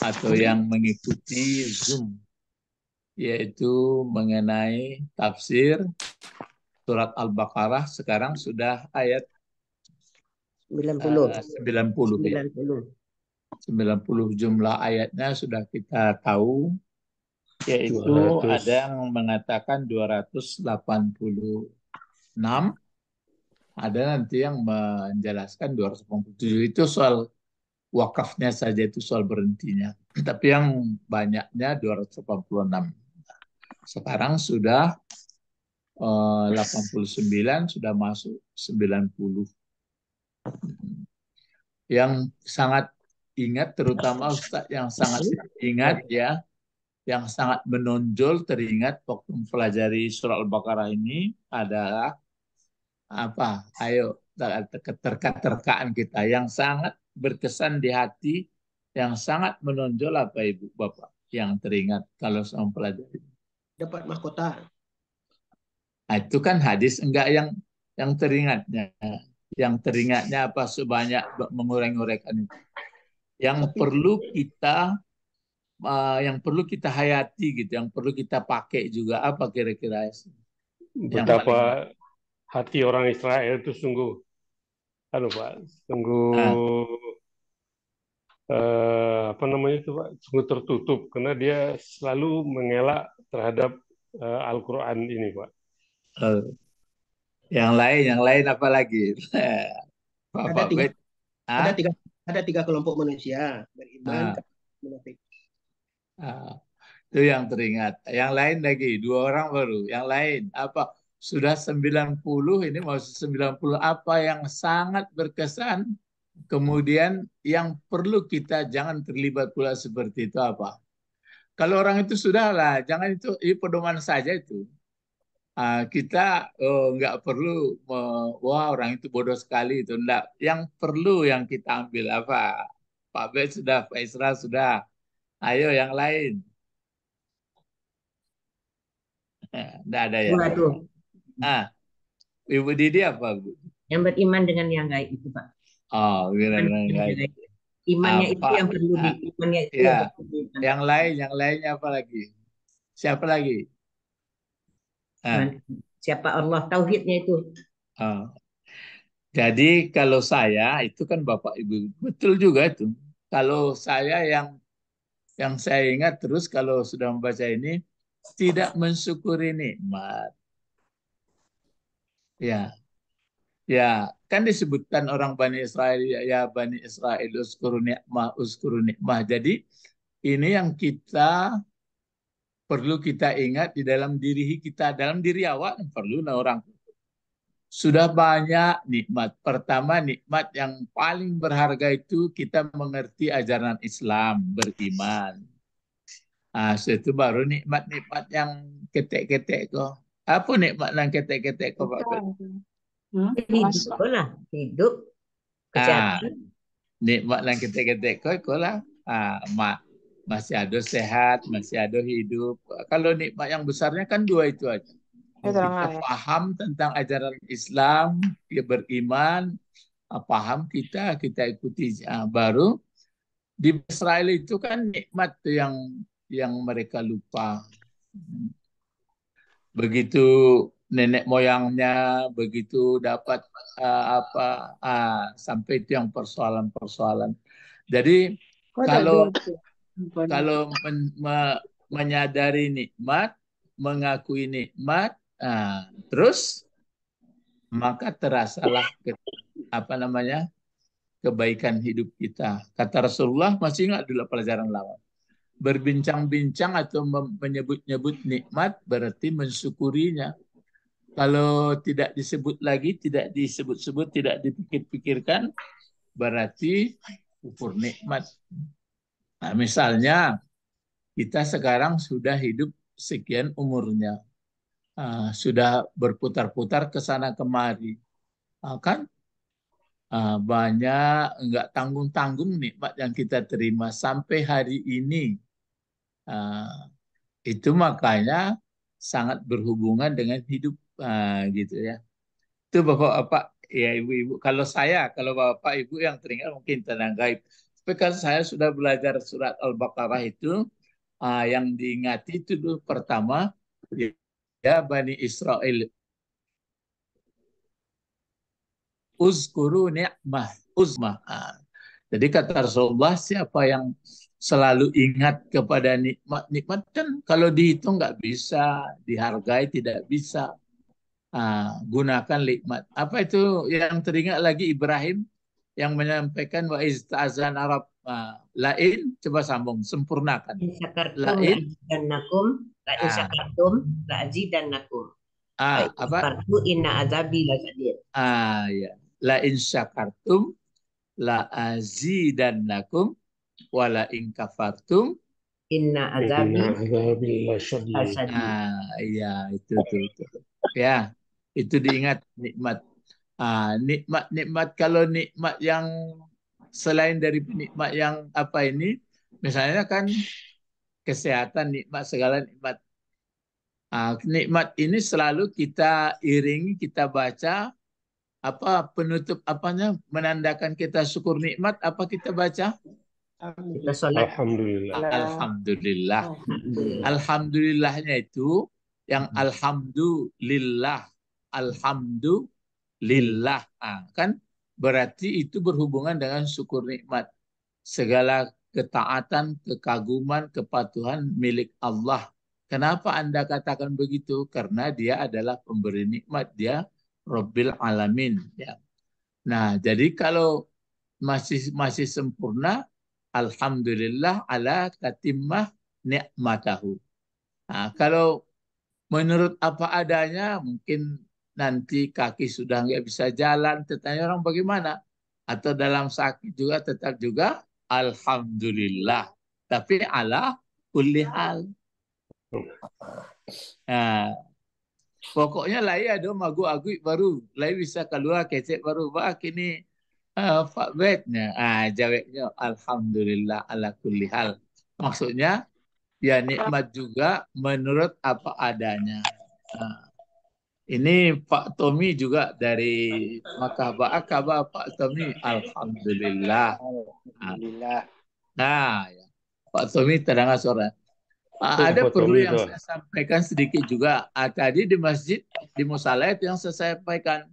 atau yang mengikuti Zoom yaitu mengenai tafsir surat Al-Baqarah sekarang sudah ayat 90 uh, 90, 90. Ya. 90 jumlah ayatnya sudah kita tahu yaitu 200. ada yang mengatakan 286 ada nanti yang menjelaskan 287 itu soal wakafnya saja itu soal berhentinya. Tapi yang banyaknya 286. Sekarang sudah eh, 89, sudah masuk 90. Yang sangat ingat, terutama Ustaz yang sangat ingat ya, yang sangat menonjol teringat waktu mempelajari surah Al-Baqarah ini adalah apa? Ayo terkait kita yang sangat berkesan di hati yang sangat menonjol apa Ibu Bapak yang teringat kalau saya pelajari Dapat mahkota. Nah, itu kan hadis enggak yang yang teringatnya. Yang teringatnya apa sebanyak mengurangi-uraikan itu. Yang perlu kita uh, yang perlu kita hayati gitu, yang perlu kita pakai juga apa kira-kira? Betapa paling... hati orang Israel itu sungguh, halo pak, sungguh ah eh, apa namanya itu Pak, sungguh tertutup karena dia selalu mengelak terhadap eh, Al-Qur'an ini, Pak. Yang lain, yang lain apa lagi? Pak, ada, Pak, tiga, ada tiga ada tiga kelompok manusia, beriman, ah. ah. Itu yang teringat. Yang lain lagi, dua orang baru. Yang lain apa? Sudah 90 ini maksud 90 apa yang sangat berkesan Kemudian yang perlu kita jangan terlibat pula seperti itu apa? Kalau orang itu sudahlah, jangan itu ini pedoman saja itu. Ah, kita oh, nggak oh, perlu uh, wah orang itu bodoh sekali itu enggak. Yang perlu yang kita ambil apa? Pak B sudah, Pak Isra sudah. Ayo yang lain. Eh, nggak ada ya. Waduh. Nah, Ibu Didi apa Bu? Yang beriman dengan yang gaib itu Pak. Oh, benar-benar. Imannya apa, itu yang perlu di, nah, imannya itu ya. yang Yang lain, yang lainnya apa lagi? Siapa lagi? Nah. Siapa Allah tauhidnya itu? Oh. Jadi kalau saya itu kan Bapak Ibu betul juga itu. Kalau saya yang yang saya ingat terus kalau sudah membaca ini tidak mensyukuri nikmat. Ya. Ya, kan disebutkan orang Bani Israel ya, ya Bani Israel uskuru nikmah uskuru nikmah. Jadi ini yang kita perlu kita ingat di dalam diri kita, dalam diri awak perlu nah orang sudah banyak nikmat. Pertama nikmat yang paling berharga itu kita mengerti ajaran Islam, beriman. Ah, itu baru nikmat-nikmat yang ketek-ketek kok. Apa nikmat yang ketek-ketek kok, Pak? Hmm? Hidup lah, hidup. Kesehatan. Ah, nikmat yang kita kata kau, kau lah. Ah, mak masih ada sehat, masih ada hidup. Kalau nikmat yang besarnya kan dua itu aja. Ya, kita paham ya. tentang ajaran Islam, dia beriman, paham ah, kita, kita ikuti ah, baru. Di Israel itu kan nikmat yang yang mereka lupa. Hmm. Begitu nenek moyangnya begitu dapat uh, apa uh, sampai itu yang persoalan-persoalan. Jadi kalau kalau men, me, menyadari nikmat, mengakui nikmat, uh, terus maka terasalah ke, apa namanya kebaikan hidup kita. Kata Rasulullah masih ingat dulu pelajaran lawan. Berbincang-bincang atau menyebut-nyebut nikmat berarti mensyukurinya kalau tidak disebut lagi, tidak disebut-sebut, tidak dipikir-pikirkan, berarti kufur nikmat. Nah, misalnya kita sekarang sudah hidup sekian umurnya, uh, sudah berputar-putar ke sana kemari, uh, kan uh, banyak nggak tanggung-tanggung nikmat yang kita terima sampai hari ini. Uh, itu makanya sangat berhubungan dengan hidup nah, gitu ya itu bapak-bapak ya ibu-ibu kalau saya kalau bapak ibu yang teringat mungkin tenang gaib tapi kalau saya sudah belajar surat al-baqarah itu uh, yang diingati itu dulu pertama ya bani Israel uzkuru ni'mah uzmah jadi kata Rasulullah siapa yang selalu ingat kepada nikmat nikmat kan kalau dihitung nggak bisa dihargai tidak bisa Ah, gunakan nikmat. Apa itu yang teringat lagi Ibrahim yang menyampaikan wa azan Arab ah, lain coba sambung sempurnakan. Lain dan nakum la in syakartum la nakum Ah, ah apa? Kartu inna azabi lasadir. Ah, ya. La in syakartum la nakum wa la in kafartum inna azabi Ah, ya itu itu Ya. Itu diingat nikmat. Ah, nikmat nikmat kalau nikmat yang selain dari nikmat yang apa ini, misalnya kan kesehatan nikmat segala nikmat. Ah, nikmat ini selalu kita iringi, kita baca apa penutup apanya menandakan kita syukur nikmat apa kita baca? Alhamdulillah. Alhamdulillah. Alhamdulillah. Alhamdulillahnya itu yang alhamdulillah alhamdulillah. nah, kan berarti itu berhubungan dengan syukur nikmat. Segala ketaatan, kekaguman, kepatuhan milik Allah. Kenapa Anda katakan begitu? Karena dia adalah pemberi nikmat, dia Robbil Alamin. Ya. Nah, jadi kalau masih masih sempurna, Alhamdulillah ala tatimah nikmatahu. Nah, kalau menurut apa adanya, mungkin nanti kaki sudah nggak bisa jalan, tetanya orang bagaimana? Atau dalam sakit juga tetap juga alhamdulillah. Tapi Allah kulli hal. Nah, pokoknya lai iya ada magu agui baru, lai iya bisa keluar kecek baru ini ini uh, eh, fakbetnya. Ah jawabnya alhamdulillah ala kulli hal. Maksudnya ya nikmat juga menurut apa adanya. Nah. Ini Pak Tommy juga dari Makkah, Ba'akabah Pak Tommy, Alhamdulillah. Alhamdulillah. Nah, ya. Pak Tommy terdengar suara. Pak, ah, ada Pak perlu Tommy yang itu. saya sampaikan sedikit juga. Ah, tadi di masjid, di musala itu yang saya sampaikan.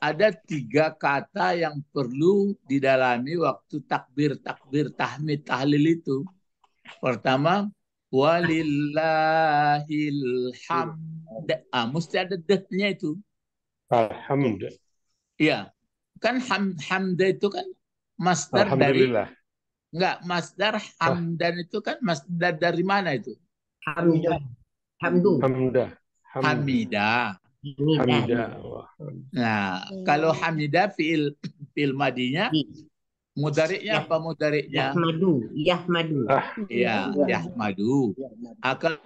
Ada tiga kata yang perlu didalami waktu takbir, takbir, tahmid, tahlil itu. Pertama, walillahilham ah, mesti ada dehnya itu. Alhamdulillah. Iya. Kan ham, hamda itu kan masdar dari Enggak, masdar hamdan itu kan masdar dari mana itu? Hamda. Hamdu. Hamda. hamda Hamida. Hamida. Nah, kalau hamida fiil fiil madinya iya. mudariknya apa mudariknya? Yahmadu. Yahmadu. Ah. Ya, Yahmadu. Yahmadu. Akal ah,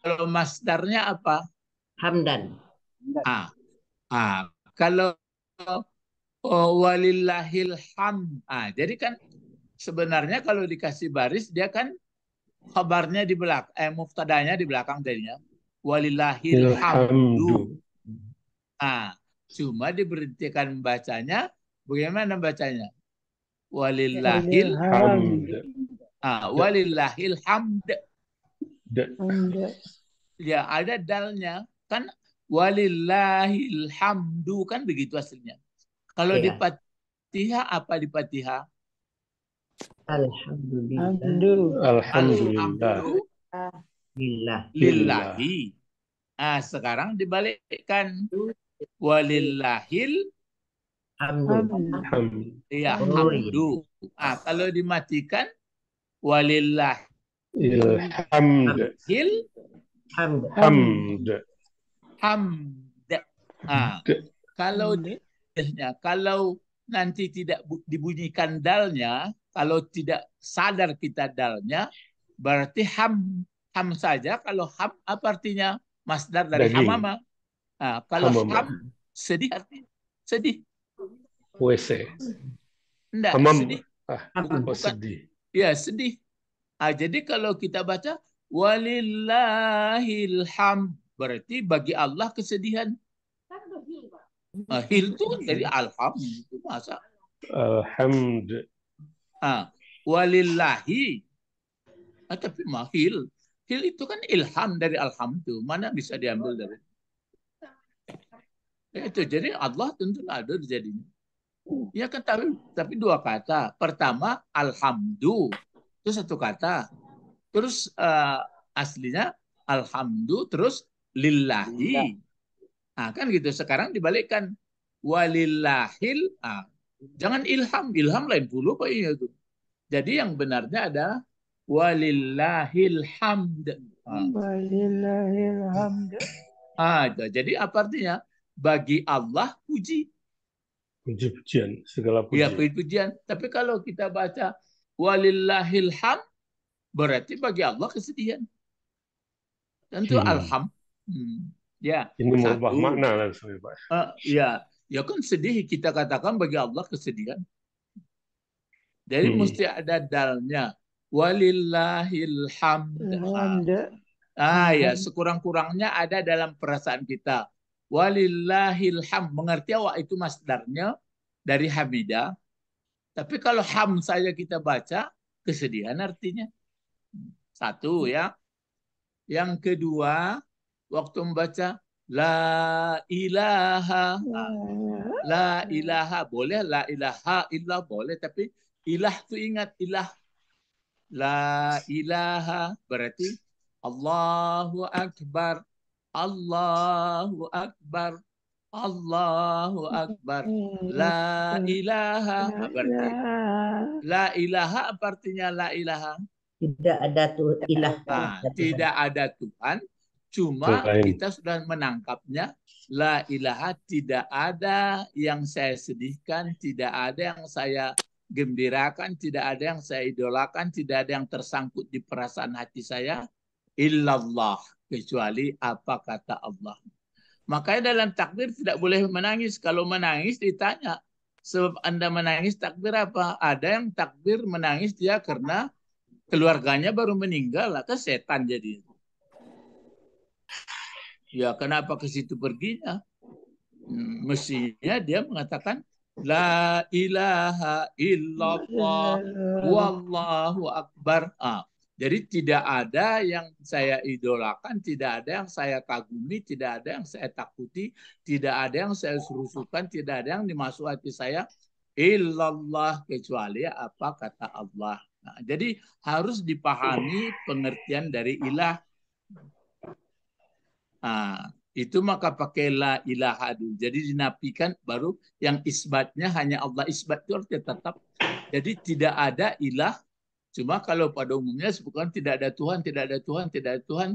kalau masdarnya apa? hamdan. Ah. Ah, kalau oh, walillahil ham. Ah, jadi kan sebenarnya kalau dikasih baris dia kan kabarnya di belakang eh muftadanya di belakang jadinya walillahil hamdu. Ah, cuma diberhentikan bacanya bagaimana bacanya? Walillahil hamd. Ah, walillahil hamd. Ya, ada dalnya kan walillahil hamdu kan begitu aslinya. Kalau iya. di Fatihah apa di Fatihah? Alhamdulillah. Alhamdulillah. Alhamdulillah. Lillahi. Ah sekarang dibalikkan walillahil iya, oh, hamdu. Iya, hamdu. Ah kalau dimatikan walillah Ilhamd. Hamd hamda. Ha. Hmm. kalau hmm. kalau nanti tidak dibunyikan dalnya, kalau tidak sadar kita dalnya, berarti ham ham saja. Kalau ham apa artinya? Masdar dari Daging. hamama. Ha. kalau hamama. ham sedih artinya sedih. WC. hamam. sedih. Ah, oh, Bukan. sedih. Ya, sedih. Ah, jadi kalau kita baca walillahil Berarti bagi Allah kesedihan. Uh, itu kan dari alhamdulillah itu masa. Alhamd. Ah, walillahi. Ah, tapi mahil. Hil itu kan ilham dari alhamdulillah. Mana bisa diambil dari ya, itu. Jadi Allah tentu ada terjadi. Ya kan tapi, tapi dua kata. Pertama alhamdu. Itu satu kata. Terus uh, aslinya alhamdu terus lillahi. Ah kan gitu. Sekarang dibalikkan walillahil. Ah. Jangan ilham, ilham lain puluh kok ini iya Jadi yang benarnya ada walillahil hamd. Ah. Walillahil hamd. Ah, jadi apa artinya? Bagi Allah puji. Puji-pujian, segala puji. Ya, puji-pujian. Tapi kalau kita baca walillahil hamd, berarti bagi Allah kesedihan. Tentu hmm. alham Hmm. Ya. Ini merubah makna langsung ya Pak. Uh, ya, ya kan sedih kita katakan bagi Allah kesedihan. Jadi hmm. mesti ada dalnya. Walillahil hamd. Ah ya, hmm. sekurang-kurangnya ada dalam perasaan kita. Walillahil Mengerti awak itu masdarnya dari hamida. Tapi kalau ham saja kita baca, kesedihan artinya. Satu ya. Yang kedua, waktu membaca la ilaha ya. la ilaha boleh la ilaha illallah boleh tapi ilah tu ingat ilah la ilaha berarti Allahu akbar Allahu akbar Allahu Akbar. La ilaha berarti. Ya. La ilaha artinya la ilaha. Tidak ada tuh ilah. Nah, tidak ada Tuhan Cuma Selain. kita sudah menangkapnya, la ilaha tidak ada yang saya sedihkan, tidak ada yang saya gembirakan, tidak ada yang saya idolakan, tidak ada yang tersangkut di perasaan hati saya, illallah, kecuali apa kata Allah. Makanya dalam takbir tidak boleh menangis. Kalau menangis ditanya, sebab Anda menangis takbir apa? Ada yang takbir menangis dia karena keluarganya baru meninggal, lah setan jadi. Ya kenapa ke situ perginya? Hmm, mestinya dia mengatakan La ilaha illallah wallahu akbar. Ah. Jadi tidak ada yang saya idolakan, tidak ada yang saya kagumi, tidak ada yang saya takuti, tidak ada yang saya serusukan, tidak ada yang dimasuk hati saya illallah kecuali apa kata Allah. Nah, jadi harus dipahami pengertian dari ilah Ah, itu maka pakai la ilaha dulu. Jadi dinapikan baru yang isbatnya hanya Allah isbat itu artinya tetap. Jadi tidak ada ilah. Cuma kalau pada umumnya bukan tidak ada Tuhan, tidak ada Tuhan, tidak ada Tuhan.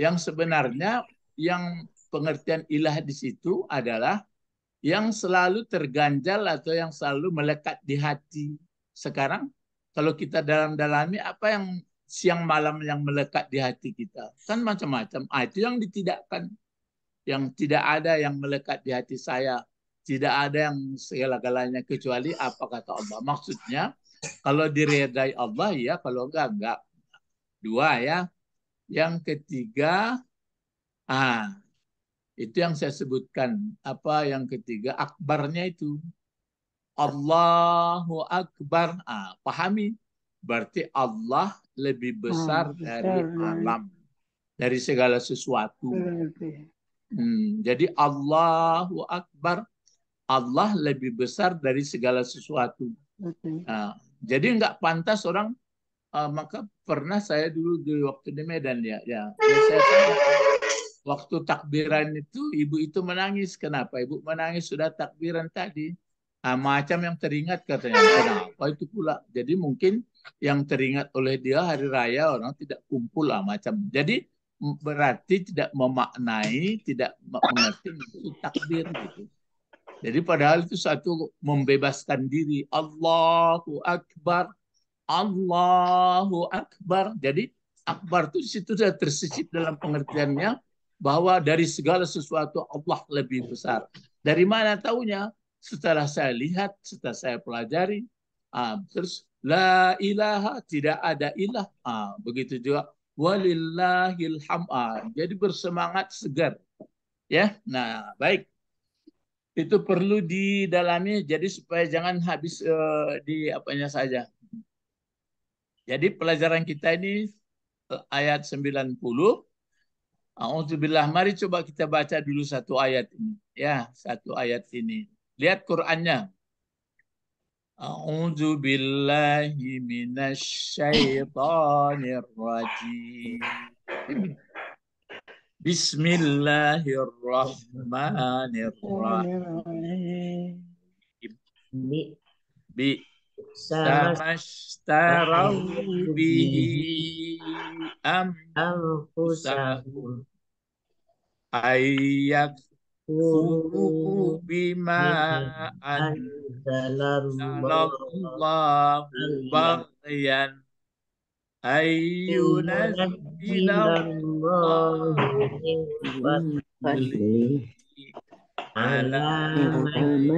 Yang sebenarnya yang pengertian ilah di situ adalah yang selalu terganjal atau yang selalu melekat di hati. Sekarang kalau kita dalam-dalami apa yang siang malam yang melekat di hati kita. Kan macam-macam. Ah, itu yang ditidakkan. Yang tidak ada yang melekat di hati saya. Tidak ada yang segala-galanya kecuali apa kata Allah. Maksudnya kalau diredai Allah ya, kalau enggak enggak. Dua ya. Yang ketiga ah itu yang saya sebutkan. Apa yang ketiga akbarnya itu Allahu akbar. Ah, pahami berarti Allah lebih ah, besar besar dari ya. alam, dari segala sesuatu. Iya, iya. Hmm, jadi Allahu Akbar, Allah lebih besar dari segala sesuatu. Nah, jadi nggak pantas orang uh, maka pernah saya dulu di waktu di Medan ya, ya. saya, saya, waktu takbiran itu ibu itu menangis. Kenapa ibu menangis sudah takbiran tadi? ah, macam yang teringat katanya kenapa itu pula jadi mungkin yang teringat oleh dia hari raya orang tidak kumpul lah macam jadi berarti tidak memaknai tidak mengerti itu takdir gitu jadi padahal itu satu membebaskan diri Allahu Akbar Allahu Akbar jadi Akbar itu situ sudah tersisip dalam pengertiannya bahwa dari segala sesuatu Allah lebih besar. Dari mana taunya? setelah saya lihat, setelah saya pelajari, ah, terus la ilaha tidak ada ilah, ah, begitu juga walillahil ham, ah, jadi bersemangat segar, ya. Nah baik, itu perlu didalami, jadi supaya jangan habis uh, di apanya saja. Jadi pelajaran kita ini eh, ayat 90. Alhamdulillah, mari coba kita baca dulu satu ayat ini. Ya, satu ayat ini. Lihat Qur'annya. A'udzu billahi minasyaitonir rajim. Bismillahirrahmanirrahim. Bi bi samastarau bihi am anfusahum ayyak Fuku bima anjalar Allah bagian ayunas ilallah alam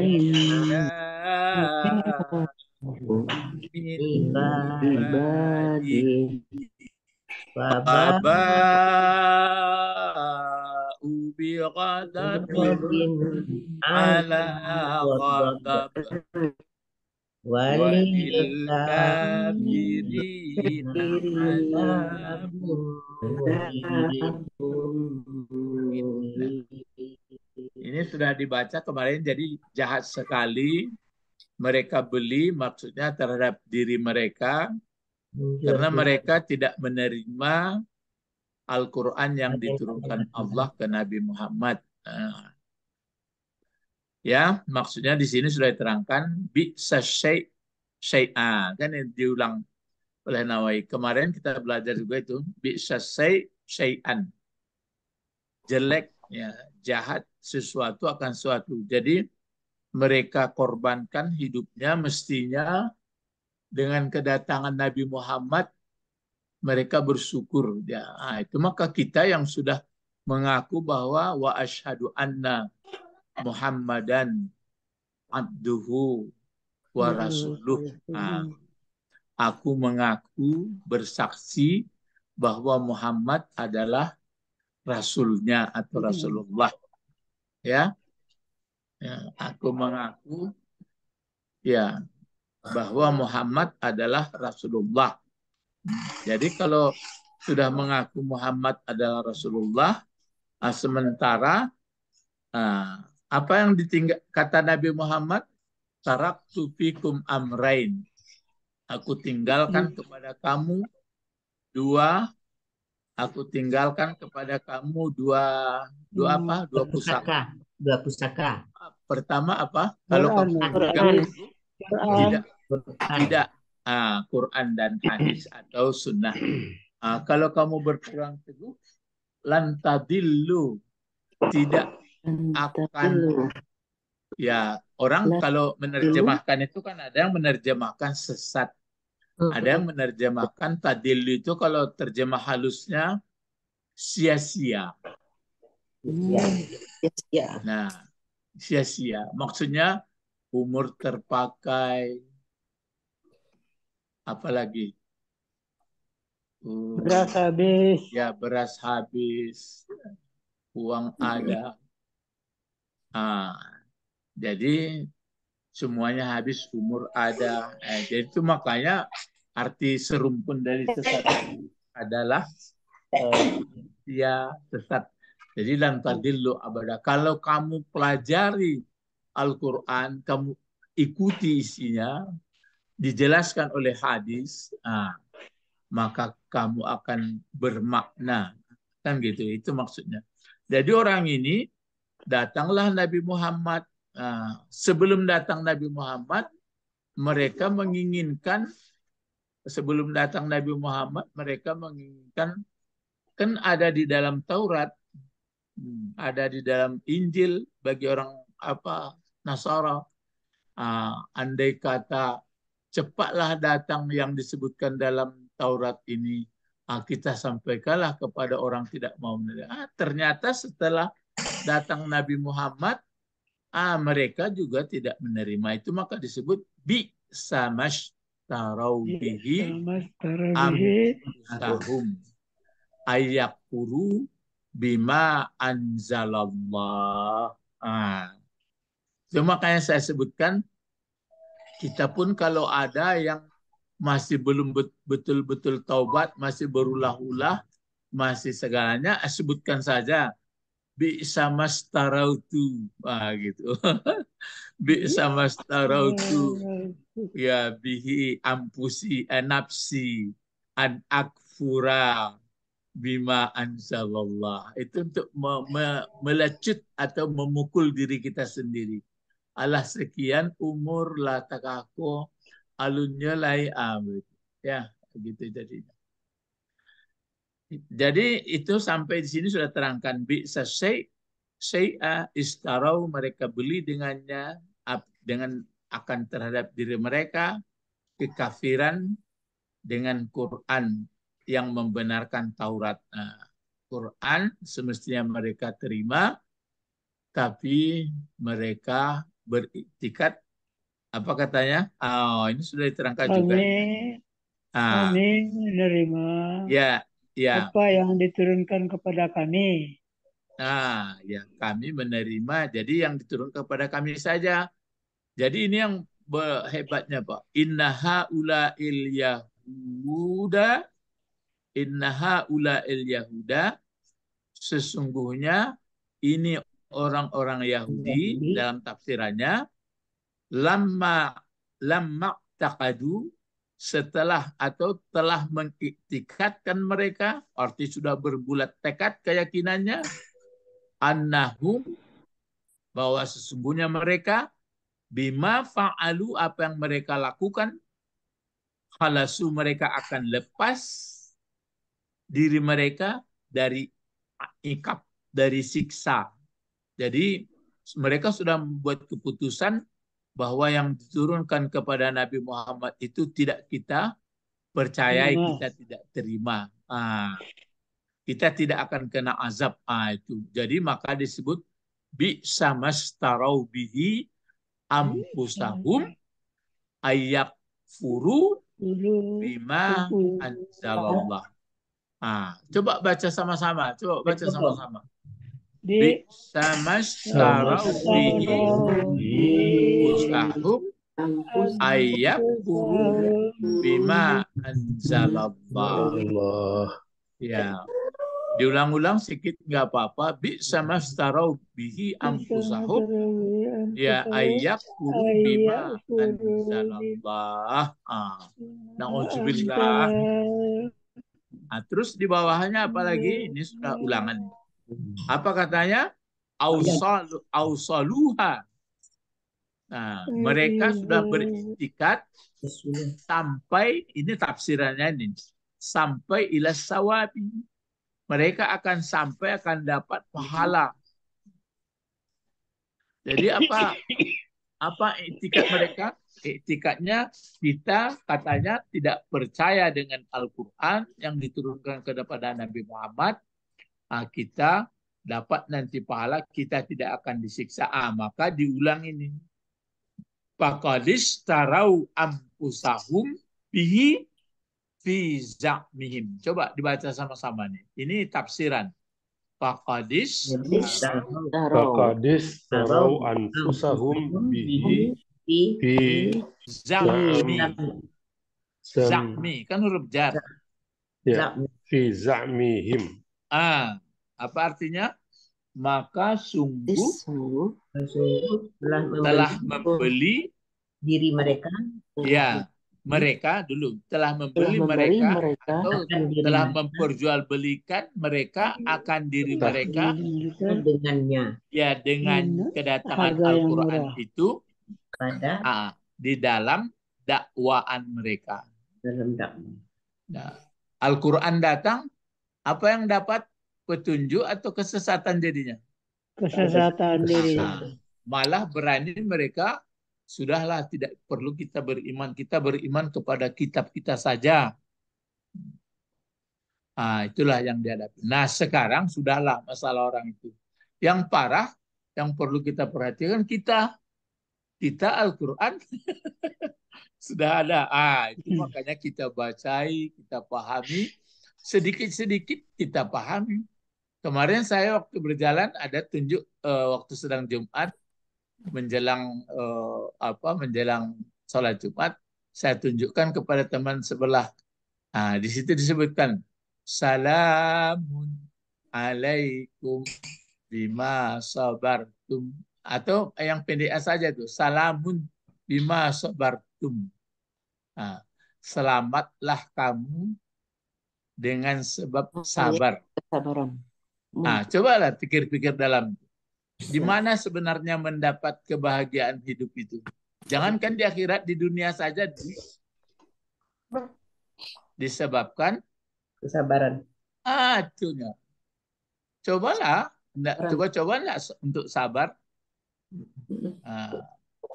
ibadah Bapak بغضب على غضب وللكافرين Ini sudah dibaca kemarin jadi jahat sekali mereka beli maksudnya terhadap diri mereka karena mereka tidak menerima Al-Quran yang diturunkan Allah ke Nabi Muhammad. Nah. Ya, maksudnya di sini sudah diterangkan bi syai' syai'a. Kan yang diulang oleh Nawawi Kemarin kita belajar juga itu bi syai' syai'an. Jelek, ya, jahat sesuatu akan suatu. Jadi mereka korbankan hidupnya mestinya dengan kedatangan Nabi Muhammad mereka bersyukur ya nah, itu maka kita yang sudah mengaku bahwa wa ashadu anna Muhammadan abduhu wa ya, rasuluh. Nah, aku mengaku bersaksi bahwa Muhammad adalah rasulnya atau hmm. rasulullah. Ya. ya aku mengaku ya bahwa Muhammad adalah rasulullah. Jadi kalau sudah mengaku Muhammad adalah Rasulullah, ah, sementara ah, apa yang ditinggal kata Nabi Muhammad, tarak tufikum amrain. Aku tinggalkan hmm. kepada kamu dua, aku tinggalkan kepada kamu dua, dua hmm. apa? Dua pusaka. Dua pusaka. Pertama apa? Kalau kamu Tidak, tidak, uh, Quran dan hadis atau sunnah. Uh, kalau kamu berpegang teguh, lantadillu tidak akan ya orang kalau menerjemahkan itu kan ada yang menerjemahkan sesat ada yang menerjemahkan tadilu itu kalau terjemah halusnya iya, sia-sia nah sia-sia maksudnya umur terpakai apalagi uh, beras habis ya beras habis uang ada ah jadi semuanya habis umur ada eh, jadi itu makanya arti serumpun dari sesat adalah eh, ya sesat jadi dan dulu abada kalau kamu pelajari Al-Quran kamu ikuti isinya dijelaskan oleh hadis, ah, maka kamu akan bermakna. Kan gitu, itu maksudnya. Jadi orang ini datanglah Nabi Muhammad. Ah, sebelum datang Nabi Muhammad, mereka menginginkan sebelum datang Nabi Muhammad, mereka menginginkan kan ada di dalam Taurat, ada di dalam Injil bagi orang apa Nasara. Uh, andai kata cepatlah datang yang disebutkan dalam Taurat ini. Ah, kita sampaikanlah kepada orang tidak mau menerima. Ah, ternyata setelah datang Nabi Muhammad, ah, mereka juga tidak menerima itu. Maka disebut bi samash tarawihi amsahum ayakuru bima anzalallah. Ah. Itu makanya saya sebutkan kita pun kalau ada yang masih belum betul-betul taubat, masih berulah-ulah, masih segalanya, eh, sebutkan saja bi sama starautu, ah gitu bi sama starautu, hmm. ya bihi ampusi enapsi eh, an akfura bima anzalallah itu untuk me me melecut atau memukul diri kita sendiri alas sekian umur latakaku alunnya lai Ya, gitu jadinya. Jadi itu sampai di sini sudah terangkan bi sesei seia istarau mereka beli dengannya dengan akan terhadap diri mereka kekafiran dengan Quran yang membenarkan Taurat. Nah, Quran semestinya mereka terima tapi mereka beriktikat apa katanya? Oh, ini sudah diterangkan kami, juga. Ah. Kami menerima ya, ya. apa yang diturunkan kepada kami. Nah, ya kami menerima. Jadi yang diturunkan kepada kami saja. Jadi ini yang hebatnya Pak. Inna haula il yahuda inna haula il yahuda sesungguhnya ini orang-orang Yahudi iya, dalam tafsirannya lama lama takadu setelah atau telah mengiktikatkan mereka arti sudah berbulat tekad keyakinannya annahum bahwa sesungguhnya mereka bima fa'alu apa yang mereka lakukan halasu mereka akan lepas diri mereka dari ikap dari siksa jadi mereka sudah membuat keputusan bahwa yang diturunkan kepada Nabi Muhammad itu tidak kita percayai, hmm. kita tidak terima. Nah, kita tidak akan kena azab Nah, itu. Jadi maka disebut bi sama starau bihi ampusahum ayak furu bima anzalallah. Ah, coba baca sama-sama, coba baca sama-sama di samastarawihi ustahub ayat guru bima anzalallah. Ya, diulang-ulang sedikit nggak apa-apa bi sama starau bihi amfusahum ya ayat kuru bima anzalallah ah. nah nah, terus di bawahnya apalagi ini sudah ulangan Hmm. Apa katanya? ausaluha. Nah, mereka hmm. sudah beriktikat sampai ini tafsirannya ini sampai ila sawabi. Mereka akan sampai akan dapat pahala. Jadi apa apa etikat mereka? Etikatnya kita katanya tidak percaya dengan Al-Quran yang diturunkan kepada Nabi Muhammad Ah, kita dapat nanti pahala kita tidak akan disiksa. Ah, maka diulang ini. Pakadis tarau ampusahum bihi fi Coba dibaca sama-sama nih. Ini tafsiran. Pakadis Pakadis tarau anfusahum bihi fi zakmi zakmi kan huruf jar. Ya, fi zakmihim A. Ah, apa artinya? Maka sungguh, sungguh telah, telah membeli diri mereka. Ya, mereka dulu telah membeli, telah membeli mereka, mereka atau telah memperjualbelikan mereka akan diri mereka dengannya. Ya, dengan kedatangan Al-Qur'an itu pada ah, di dalam dakwaan mereka. Dalam dakwaan. Nah, Al-Qur'an datang apa yang dapat petunjuk atau kesesatan jadinya? Kesesatan diri. Malah berani mereka sudahlah tidak perlu kita beriman, kita beriman kepada kitab kita saja. Nah, itulah yang dihadapi. Nah, sekarang sudahlah masalah orang itu. Yang parah, yang perlu kita perhatikan kita. Kita Al-Quran sudah ada. Ah, itu hmm. makanya kita bacai, kita pahami, sedikit-sedikit kita pahami. Kemarin saya waktu berjalan ada tunjuk uh, waktu sedang Jumat menjelang uh, apa menjelang sholat Jumat saya tunjukkan kepada teman sebelah. Nah, di situ disebutkan salamun alaikum bima sabartum atau yang pendek saja tuh salamun bima sabartum. Nah, selamatlah kamu dengan sebab sabar. Kesabaran. Hmm. Nah, cobalah pikir-pikir dalam. Di mana sebenarnya mendapat kebahagiaan hidup itu? Jangankan di akhirat, di dunia saja di, disebabkan kesabaran. Ah, cunya. Cobalah, enggak, coba enggak untuk sabar. Ah,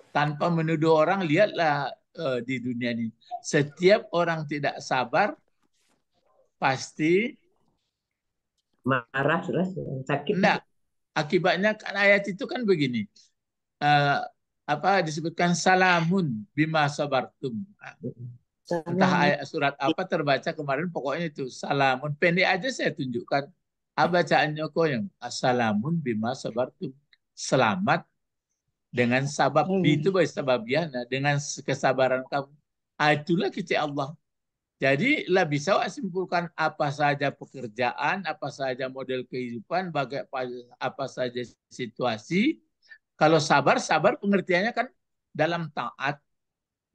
tanpa menuduh orang, lihatlah uh, di dunia ini. Setiap orang tidak sabar, pasti marah lah sakit. Enggak. Akibatnya kan ayat itu kan begini. Uh, apa disebutkan salamun bima sabartum. Entah ayat surat apa terbaca kemarin pokoknya itu salamun pendek aja saya tunjukkan ah, bacaannya kok yang salamun bima sabartum. Selamat dengan sabab hmm. itu bahasa babiana dengan kesabaran kamu. Ah, itulah kita Allah. Jadi lah bisa wak simpulkan apa saja pekerjaan, apa saja model kehidupan, bagai apa saja situasi. Kalau sabar, sabar pengertiannya kan dalam taat,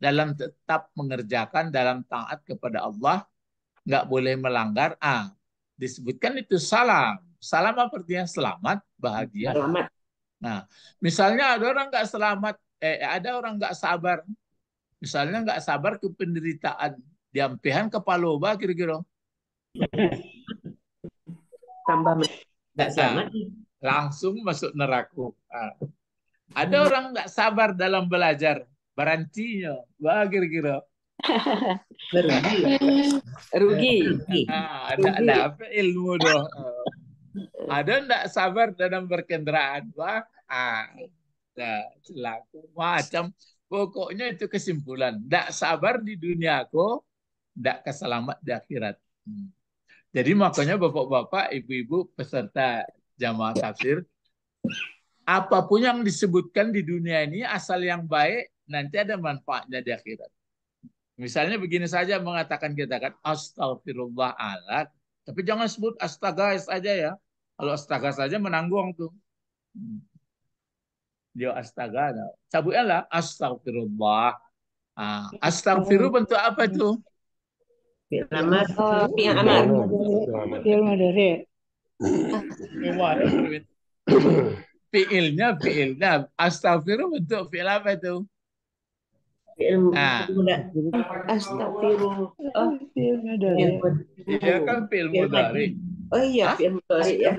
dalam tetap mengerjakan, dalam taat kepada Allah, nggak boleh melanggar. Ah, disebutkan itu salam. Salam apa artinya selamat, bahagia. Selamat. Nah, misalnya ada orang nggak selamat, eh ada orang nggak sabar, misalnya nggak sabar ke penderitaan, diampihan ke Paloba kira-kira. Tambah tidak sama. Langsung masuk neraka. Ah. Ada hmm. orang nggak sabar dalam belajar, berantinya, wah kira-kira. Ya? Rugi. Ah, Rugi. ada, ada apa ilmu doh. Ah. Ada nggak sabar dalam berkendaraan, wah. Ah, nah, macam. Pokoknya itu kesimpulan. nggak sabar di dunia aku, tidak keselamat di akhirat. Hmm. Jadi makanya bapak-bapak, ibu-ibu peserta jamaah ya. tafsir, apapun yang disebutkan di dunia ini asal yang baik nanti ada manfaatnya di akhirat. Misalnya begini saja mengatakan kita kan astagfirullah alat, tapi jangan sebut astaga saja ya. Kalau astaga saja menanggung tuh. Hmm. Dia astaga. Sebutnya astagfirullah. astagfirullah ah, bentuk apa tuh? Bilamar film Amar. film mudhari. Riwayat. Fi'ilnya fi'il. Nah, astagfirullah bentuk fi'il apa itu? Fi'il ah. Astagfirullah. Oh, fi'il mudhari. Iya kan fi'il mudhari. Oh iya, fi'il mudhari ya.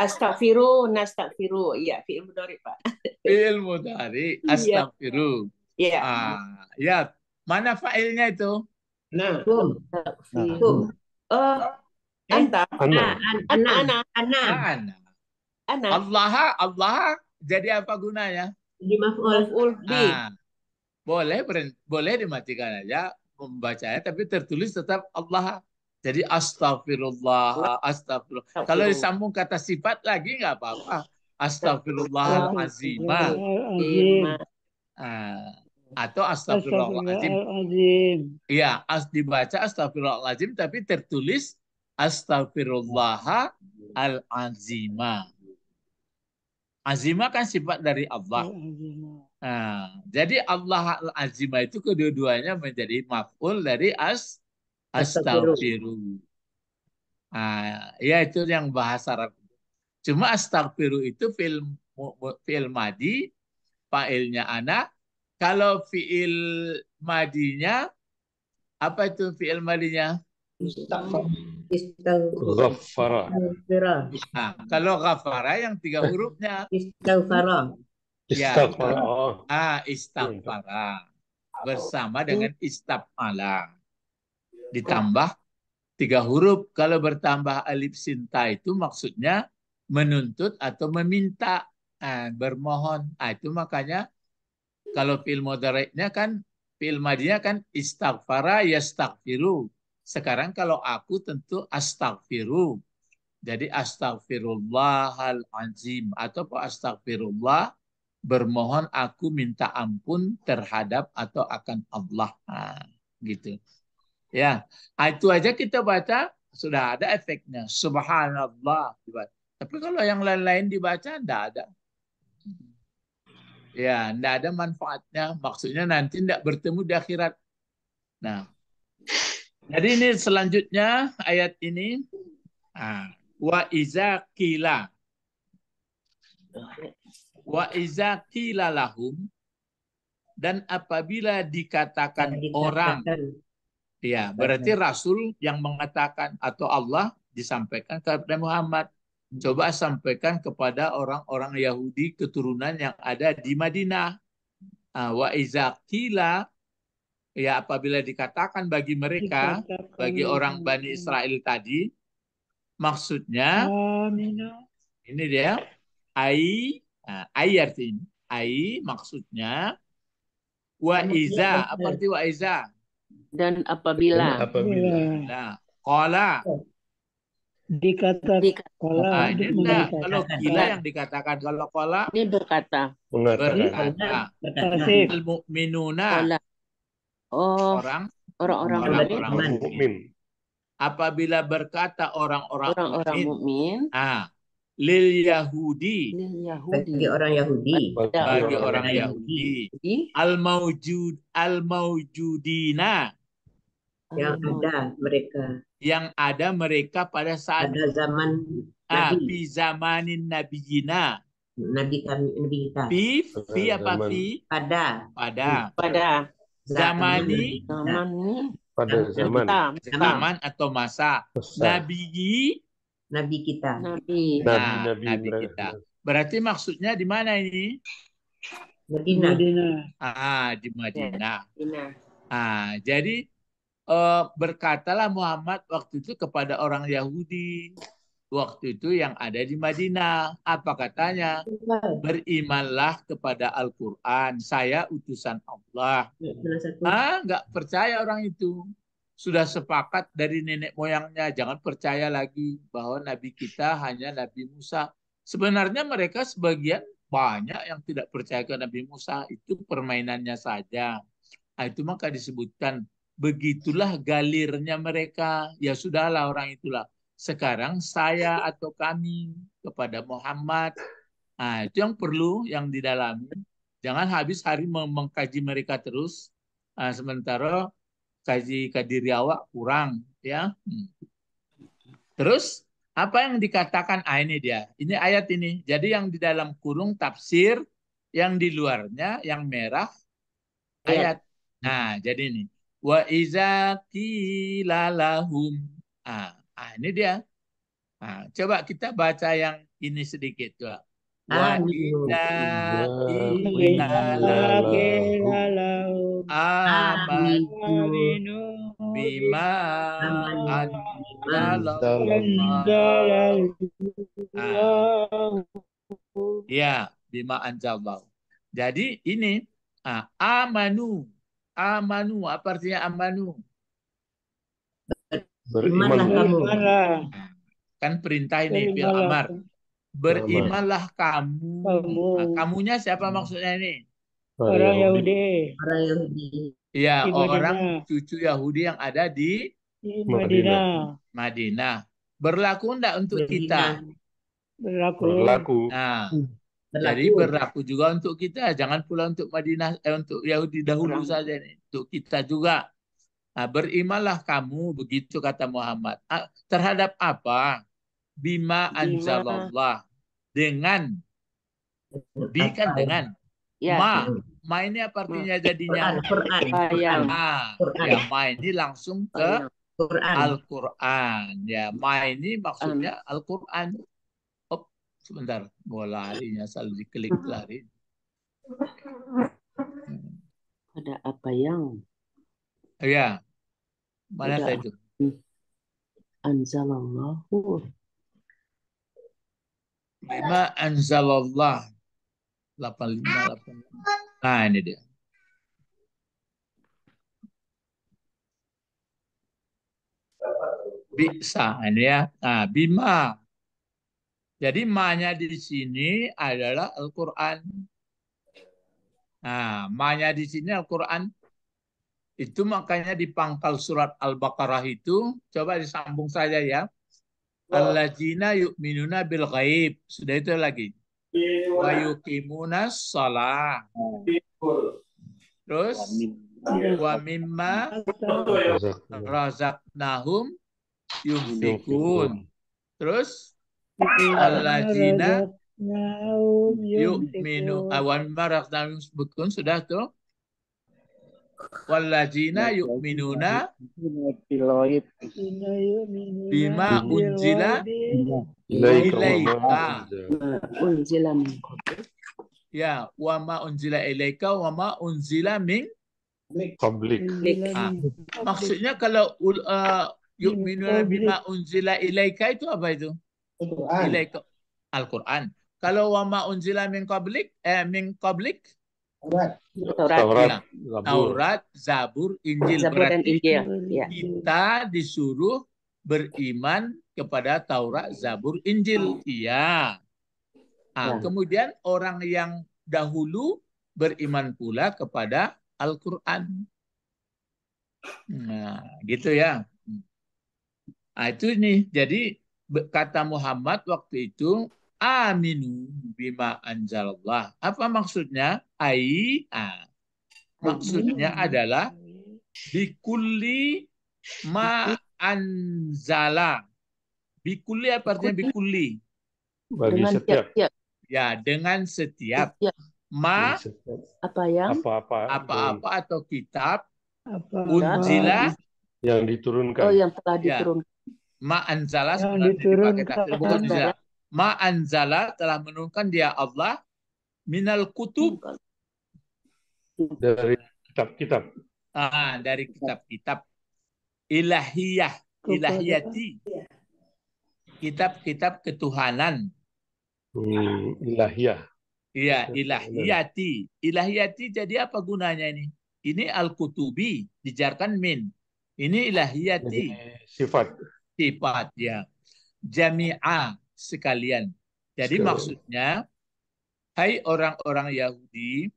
Astagfiru, nastagfiru. Iya, fi'il mudhari, Pak. Fi'il mudhari, iya. astagfiru. Iya. Ah, ya, mana fa'ilnya itu? Nah. Allah. Eh, eh, Allah. Jadi apa gunanya? maf'ul. Nah, boleh boleh dimatikan aja membacanya tapi tertulis tetap Allah. Jadi astagfirullah, astagfirullah. Kalau disambung kata sifat lagi nggak apa-apa. Astagfirullah azimah. Nah atau astagfirullahaladzim. Iya, as dibaca astagfirullahaladzim tapi tertulis astagfirullah al azima. Azima kan sifat dari Allah. Nah, jadi Allah al azima itu kedua-duanya menjadi maf'ul dari as astagfiru. Nah, ya itu yang bahasa Arab. Cuma astagfiru itu film film madi, failnya anak, kalau fiil madinya apa itu fiil madinya? Ghafara. Nah, kalau ghafara yang tiga hurufnya. Istaghfara. Ya. Istaghfara. ah, istaghfara. Bersama dengan istafala Ditambah tiga huruf. Kalau bertambah alif sinta itu maksudnya menuntut atau meminta. Ah, bermohon. Ah, itu makanya kalau fil moderatnya kan fil madinya kan istaghfara yastaghfiru. Sekarang kalau aku tentu astaghfiru. Jadi astaghfirullahal azim atau astaghfirullah bermohon aku minta ampun terhadap atau akan Allah. Nah, gitu. Ya, ah, itu aja kita baca sudah ada efeknya. Subhanallah. Tapi kalau yang lain-lain dibaca, tidak ada. Ya, tidak ada manfaatnya. Maksudnya nanti tidak bertemu di akhirat. Nah, jadi ini selanjutnya ayat ini. Ah, wa iza kila. Wa iza kila lahum. Dan apabila dikatakan, dikatakan. orang. Ya, berarti Rasul yang mengatakan atau Allah disampaikan kepada Muhammad coba sampaikan kepada orang-orang Yahudi keturunan yang ada di Madinah. Ah, wa izakila ya apabila dikatakan bagi mereka bagi orang Bani Israel tadi maksudnya ini dia ai ah, ai artinya ai maksudnya wa iza apa arti wa iza dan apabila dan apabila nah qala oh dikata kola ah, kalau gila yang dikatakan kalau kola ini berkata berkata ilmu minuna orang orang oh, orang-orang orang mukmin apabila berkata orang-orang orang-orang mukmin ah lil Yahudi. Yahudi. Bagi orang Yahudi. Bagi, orang, Yahudi. Al maujud al maujudina yang oh. ada mereka yang ada mereka pada saat pada zaman ah, Nabi. Fi zamanin nabiyina Nabi kami Nabi kita. Fi fi apa fi? Pada. Pada. Pada. Zamani. Zamani. Pada zaman. Zaman atau masa. Nabi. Nabi kita. Nabi. Nah, Nabi, Nabi, Nabi kita. Berarti maksudnya di mana ini? Madinah Madinah. Ah, di Madinah. Madinah. Ah, jadi uh, berkatalah Muhammad waktu itu kepada orang Yahudi waktu itu yang ada di Madinah. Apa katanya? Berimanlah kepada Al-Quran. Saya utusan Allah. Ah, nggak percaya orang itu. Sudah sepakat dari nenek moyangnya. Jangan percaya lagi bahwa Nabi kita hanya Nabi Musa. Sebenarnya mereka sebagian banyak yang tidak percaya ke Nabi Musa. Itu permainannya saja. Nah, itu maka disebutkan Begitulah galirnya mereka. Ya sudahlah orang itulah. Sekarang saya atau kami kepada Muhammad. Nah, itu yang perlu yang didalami. Jangan habis hari mengkaji mereka terus. Nah, sementara kaji kadiri awak kurang. ya. Hmm. Terus apa yang dikatakan ah ini dia ini ayat ini jadi yang di dalam kurung tafsir yang di luarnya yang merah ayat. nah jadi ini Wa iza qilalahum. Ah, ah, ini dia. Ah, coba kita baca yang ini sedikit. Coba. Wa ah, iza iya. qilalahum. Iya. Amanu ah, iya. bima anzalallahu. Ya, bima anzalallahu. Jadi ini ah, amanu amanu. Apa artinya amanu? Berimanlah kamu. Kan perintah ini fil amar. Berimanlah kamu. Nah, kamunya siapa maksudnya ini? Orang Yahudi. Orang Yahudi. Ya, orang cucu Yahudi yang ada di, Madinah. Madinah. Berlaku enggak untuk kita? Berlaku. Berlaku. Nah, hmm. Berlaku. Jadi berlaku juga untuk kita, jangan pula untuk Madinah eh, untuk Yahudi dahulu saja ini, untuk kita juga. Nah, berimalah kamu begitu kata Muhammad. Terhadap apa? Bima anzalallah. Dengan dikan ya? dengan ya. ma ma ini apa artinya jadinya Quran Quran ah, ya, ah, ya ma ini langsung ke ah, ya. Al-Quran. Ya, ma ini maksudnya Al-Quran. Sebentar, bola larinya selalu diklik hmm. lari. Ada apa yang? Ya, mana Ada itu? Anzalallahu. bima anzalallah. lima delapan Nah, ini dia. Bisa, ini ya. Nah, bima jadi manya di sini adalah Al-Quran. Nah, manya di sini Al-Quran. Itu makanya di pangkal surat Al-Baqarah itu, coba disambung saja ya. Oh. Al-lajina yu'minuna bil ghaib. Sudah itu lagi. Iya. Wa yuqimuna salah. Iya. Terus wa iya. mimma razaknahum yufikun. Terus Alladzina yu'minu awan barak dan sebutkan sudah tuh Walladzina yu'minuna bima unjila ilaika unjila ya wa ma unzila ilaika wa ma unzila min qablik ah. maksudnya kalau uh, eh, yu'minuna bima unjila ilaika itu apa itu Al-Quran. Kalau wa ma unzila min qablik eh min qablik Taurat, Taurat, iya. Zabur, Injil. Zabur berarti Injil. Iya. Kita disuruh beriman kepada Taurat, Zabur, Injil. Iya. Nah, kemudian orang yang dahulu beriman pula kepada Al-Quran. Nah, gitu ya. Nah, itu nih. Jadi kata Muhammad waktu itu aminu bima anzalallah. Apa maksudnya? Ai Maksudnya adalah bikulli ma anzala. Bikulli apa artinya bikulli? Bagi dengan setiap. Ya, dengan setiap. setiap. Ma apa yang apa-apa apa-apa atau kitab apa unzila yang diturunkan. Oh, yang telah ya. diturunkan. Ya Ma anzala sebenarnya dipakai bukan Ma anzala telah menurunkan dia Allah minal kutub dari kitab-kitab. Ah, dari kitab-kitab ilahiyah, ilahiyati. Kitab-kitab ketuhanan. Hmm, ilahiyah. Iya, ilahiyati. Ilahiyati jadi apa gunanya ini? Ini al-kutubi, dijarkan min. Ini ilahiyati. Sifat sifatnya. Jami'ah sekalian. Jadi maksudnya, hai orang-orang Yahudi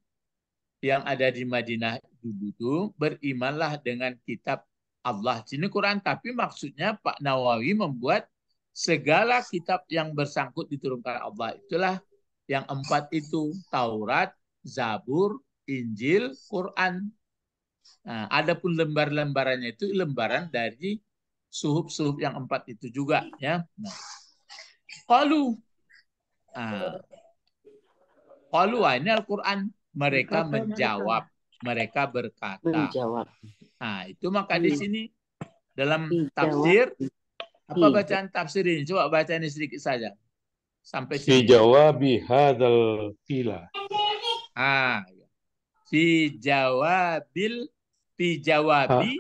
yang ada di Madinah dulu itu, berimanlah dengan kitab Allah. Ini Quran, tapi maksudnya Pak Nawawi membuat segala kitab yang bersangkut diturunkan Allah. Itulah yang empat itu, Taurat, Zabur, Injil, Quran. Nah, adapun lembar-lembarannya itu lembaran dari suhub-suhub yang empat itu juga ya. Nah. Qalu ah. ah ini Al-Qur'an mereka menjawab, mereka berkata. Menjawab. Nah, itu maka di sini dalam tafsir apa iya. bacaan tafsir ini? Coba baca ini sedikit saja. Sampai sini. jawabi hadal kila Ah, si iya. jawabil si jawabi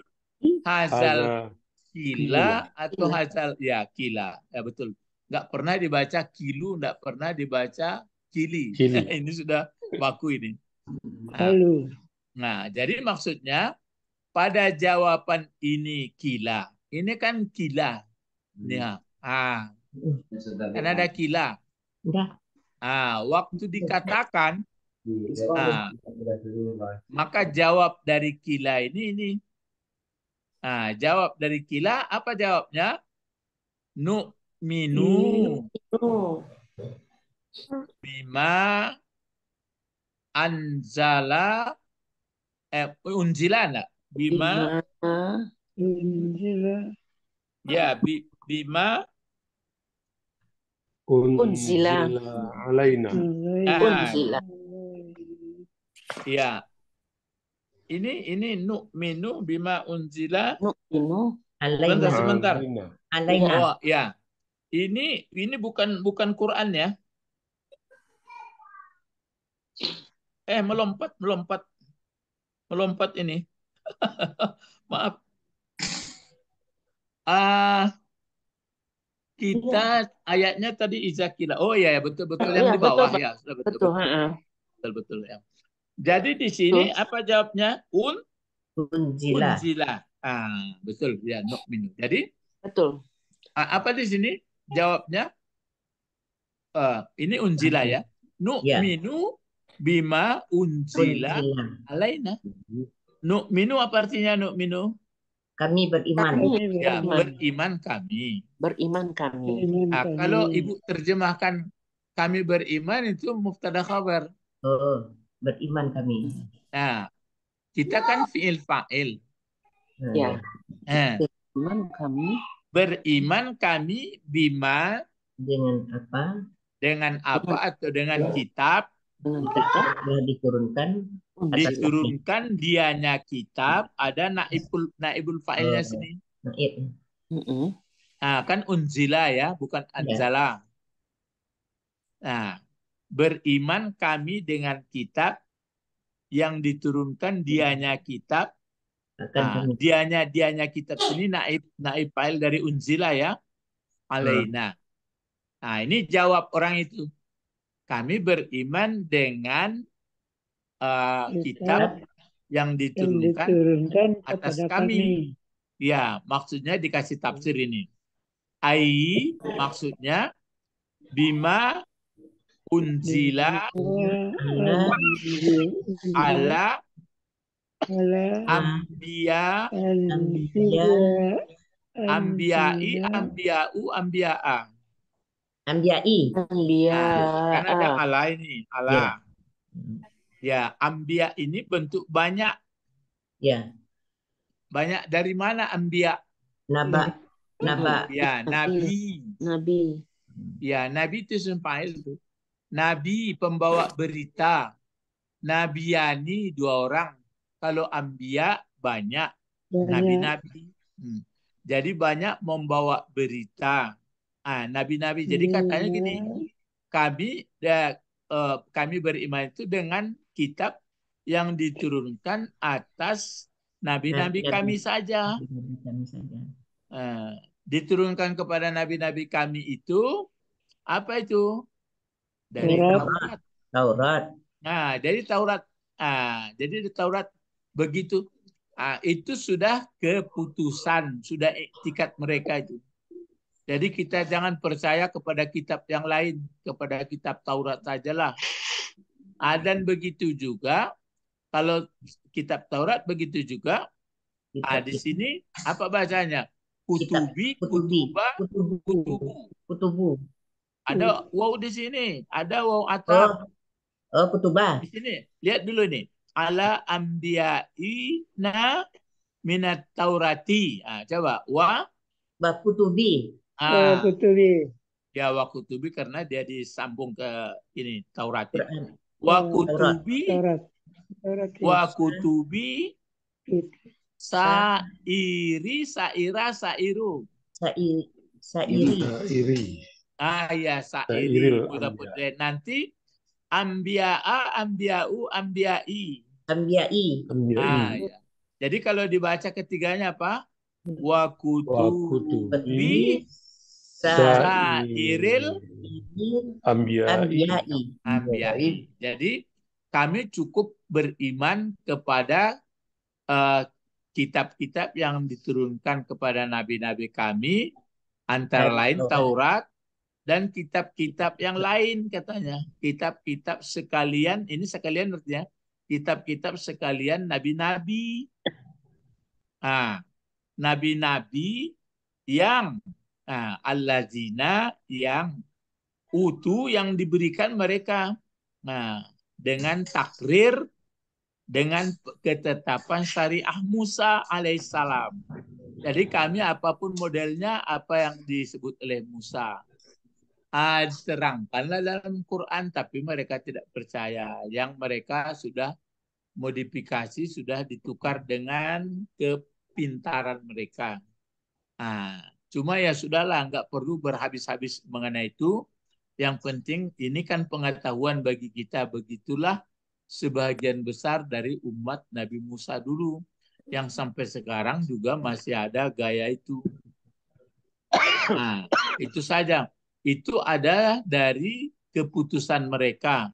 hazal kila iya. atau asal iya. ya kila ya betul nggak pernah dibaca kilu nggak pernah dibaca kili, kili. ini sudah baku ini nah, Halo. Nah, jadi maksudnya pada jawaban ini kila ini kan kila hmm. ya ah kan ada kila ah waktu dikatakan iya. ah, maka jawab dari kila ini ini Nah, jawab dari kila apa jawabnya? Nu minu bima anzala eh, unzila enggak? Bima unjila. Ya, bi, bima unzila alaina. Ah. Unzila. Ya, ini ini nu'minu bima unzila nu'minu alaina. Sebentar. Alaina. Oh, ya. Ini ini bukan bukan Quran ya. Eh melompat melompat melompat ini. Maaf. Ah kita ayatnya tadi izakila. Oh ya, ya betul betul iya, yang di bawah betul, ya betul betul betul, betul, betul, betul ya. Jadi di sini apa jawabnya? Un unzila. Unzila. Ah, betul ya minu. Jadi betul. Apa di sini jawabnya? Uh, ini unzila ya. Nu'minu ya. bima unzila, alaina alaina. minu apa artinya minu? Kami beriman. Kami ya, beriman. kami. Beriman kami. Nah, kalau Ibu terjemahkan kami beriman itu muftada khabar. -uh beriman kami. Hmm. Nah, kita kan fiil fa'il. Hmm. Ya. Nah. Beriman kami. Beriman kami bima dengan apa? Dengan apa atau dengan ya. kitab? Dengan kitab yang diturunkan. Diturunkan dianya kitab ada naibul naibul fa'ilnya oh, sendiri. Naib. Nah, kan unzila ya, bukan anzala. Ya. Nah, beriman kami dengan kitab yang diturunkan iya. dianya kitab Nah, dianya dianya kitab ini naib naib dari unzila ya alaina. Nah, ini jawab orang itu. Kami beriman dengan uh, kitab yang diturunkan, atas kami. Ya, maksudnya dikasih tafsir ini. Ai maksudnya bima unzila ala ambia ambia i ambia u ambia i ambia nah, karena ada ala ini ala ya, ya ambia ini bentuk banyak ya banyak dari mana ambia naba naba ya nabi nabi ya nabi itu sempat itu Nabi pembawa berita. Yani dua orang. Kalau ambia banyak. Nabi-nabi. Hmm. Jadi banyak membawa berita. Ah, nabi-nabi. Jadi iya. katanya gini, kami ya, uh, kami beriman itu dengan kitab yang diturunkan atas nabi-nabi ya, ya, ya. kami saja. Uh, diturunkan kepada nabi-nabi kami itu apa itu? dari Taurat. Taurat. Nah, jadi Taurat. Ah, jadi di Taurat begitu ah, itu sudah keputusan, sudah ikat mereka itu. Jadi kita jangan percaya kepada kitab yang lain, kepada kitab Taurat sajalah. Ah, dan begitu juga kalau kitab Taurat begitu juga. Ah, di sini apa bacanya? Kutubi, kutuba, kutubu. kutubu. Ada hmm. waw di sini. Ada waw atap. Oh, oh kutubah. Di sini. Lihat dulu ini. Ala ambiya'ina minat taurati. Ah, coba. Wa. Wa kutubi. Ah. Wa kutubi. Ya wa kutubi karena dia disambung ke ini taurati. Hmm, wa kutubi. Wa kutubi. Sairi, saira, sairu. Sairi. Sairi. Sairi. Ah ya sa'iril muzaffar. Nanti ambia'a, ambia'u, ambia'i. Ambia'i. Ah, ya. Jadi kalau dibaca ketiganya apa? Wa bi sa'iril ambia'i. Ambia'i. Jadi kami cukup beriman kepada eh, kitab-kitab uh, yang diturunkan kepada nabi-nabi kami antara lain Taurat, dan kitab-kitab yang lain katanya. Kitab-kitab sekalian, ini sekalian artinya kitab-kitab sekalian nabi-nabi. Ah, nabi-nabi yang ah, allazina yang utuh yang diberikan mereka. Nah, dengan takrir dengan ketetapan syariah Musa alaihissalam. Jadi kami apapun modelnya apa yang disebut oleh Musa uh, diterangkanlah dalam Quran tapi mereka tidak percaya yang mereka sudah modifikasi sudah ditukar dengan kepintaran mereka nah, cuma ya sudahlah nggak perlu berhabis-habis mengenai itu yang penting ini kan pengetahuan bagi kita begitulah sebagian besar dari umat Nabi Musa dulu yang sampai sekarang juga masih ada gaya itu nah, itu saja itu ada dari keputusan mereka.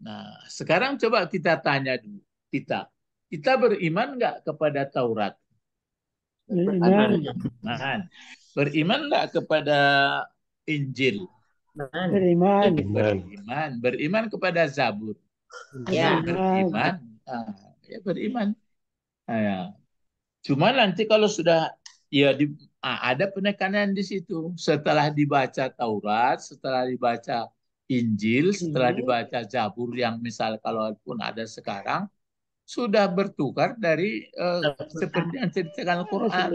Nah, sekarang coba kita tanya dulu kita. Kita beriman nggak kepada Taurat? Beriman. Nah, beriman nggak kepada Injil? Beriman. Beriman. Beriman kepada Zabur. Ya. Beriman. Nah, ya beriman. Nah, ya. Cuma nanti kalau sudah ya di, ada penekanan di situ. Setelah dibaca Taurat, setelah dibaca Injil, setelah mhm. dibaca Jabur yang misal kalau pun ada sekarang, sudah bertukar dari uh, seperti yang ceritakan quran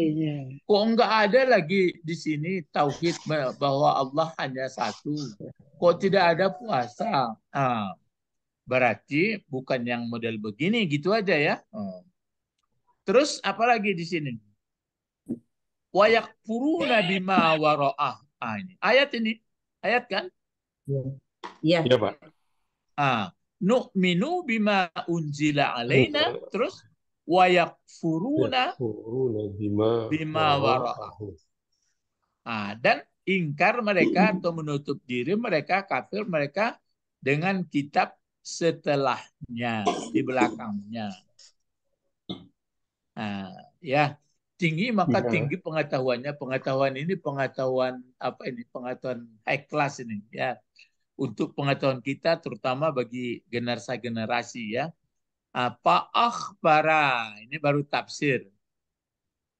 Kok enggak ada lagi di sini tauhid bahwa Allah hanya satu. Kok tidak ada puasa? berarti bukan yang model begini gitu aja ya. Hmm. Terus apalagi di sini? wayak furuna bima waroah. Ah, ini. Ayat ini, ayat kan? Iya. Iya, iya Pak. Ah, nu'minu bima unjila alaina iya, terus wayak furuna bima, bima waroah. Ah, dan ingkar mereka atau menutup diri mereka kafir mereka dengan kitab setelahnya di belakangnya. Nah, ya tinggi maka yeah. tinggi pengetahuannya pengetahuan ini pengetahuan apa ini pengetahuan high class ini ya untuk pengetahuan kita terutama bagi generasi generasi ya apa ah, akhbara ini baru tafsir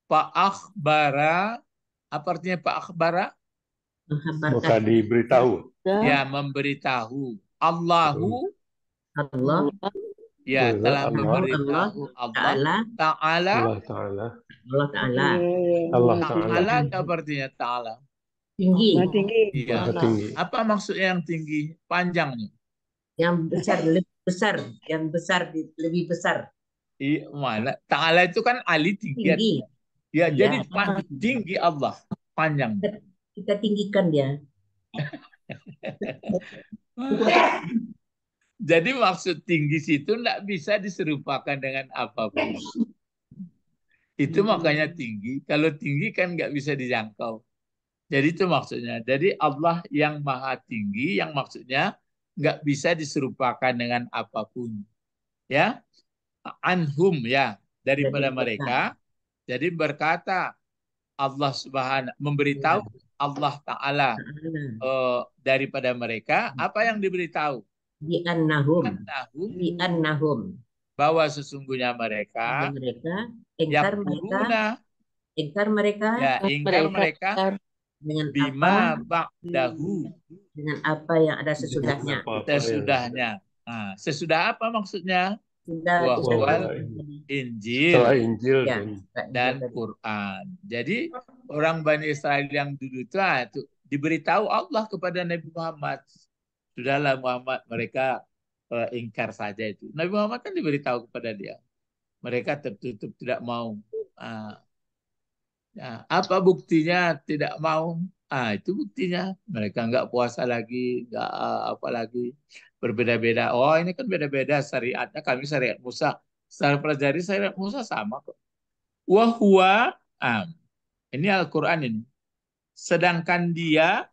pak akhbara apa artinya pak akhbara maka diberitahu iya. ya memberitahu Allahu Allah Ya, telah memberitahu Allah Ta'ala. Allah Ta'ala. Allah Ta'ala. Ya, ya, ya. Allah Ta'ala apa artinya Ta'ala? Tinggi. tinggi. Ya. Apa maksudnya yang tinggi? Panjangnya. Yang besar, lebih besar. Yang besar, lebih besar. Iya, mana? Ta'ala itu kan ali tinggi. tinggi. Ya, ya, jadi tinggi Allah. Panjang. Kita tinggikan dia. Jadi maksud tinggi situ tidak bisa diserupakan dengan apapun. Itu hmm. makanya tinggi. Kalau tinggi kan nggak bisa dijangkau. Jadi itu maksudnya. Jadi Allah yang maha tinggi, yang maksudnya nggak bisa diserupakan dengan apapun. Ya, anhum ya daripada Jadi, mereka. Jadi berkata Allah Subhanahu memberitahu iya. Allah Taala uh, daripada mereka hmm. apa yang diberitahu bi annahum bi annahum bahwa sesungguhnya mereka mereka ingkar mereka ingkar mereka ya ingkar mereka, mereka dengan bima apa, ba'dahu dengan apa yang ada sesudahnya sesudahnya nah, sesudah apa maksudnya sudah Injil, Injil ya, dan Quran. Jadi orang Bani Israel yang dulu itu ah, diberitahu Allah kepada Nabi Muhammad sudahlah Muhammad mereka eh, ingkar saja itu. Nabi Muhammad kan diberitahu kepada dia. Mereka tertutup tidak mau. Ah. Nah, apa buktinya tidak mau? Ah itu buktinya mereka nggak puasa lagi, nggak uh, apa lagi berbeda-beda. Oh ini kan beda-beda syariatnya. Kami syariat Musa. Secara pelajari syariat Musa sama kok. Wahwa am. Ah, ini Al-Quran ini. Sedangkan dia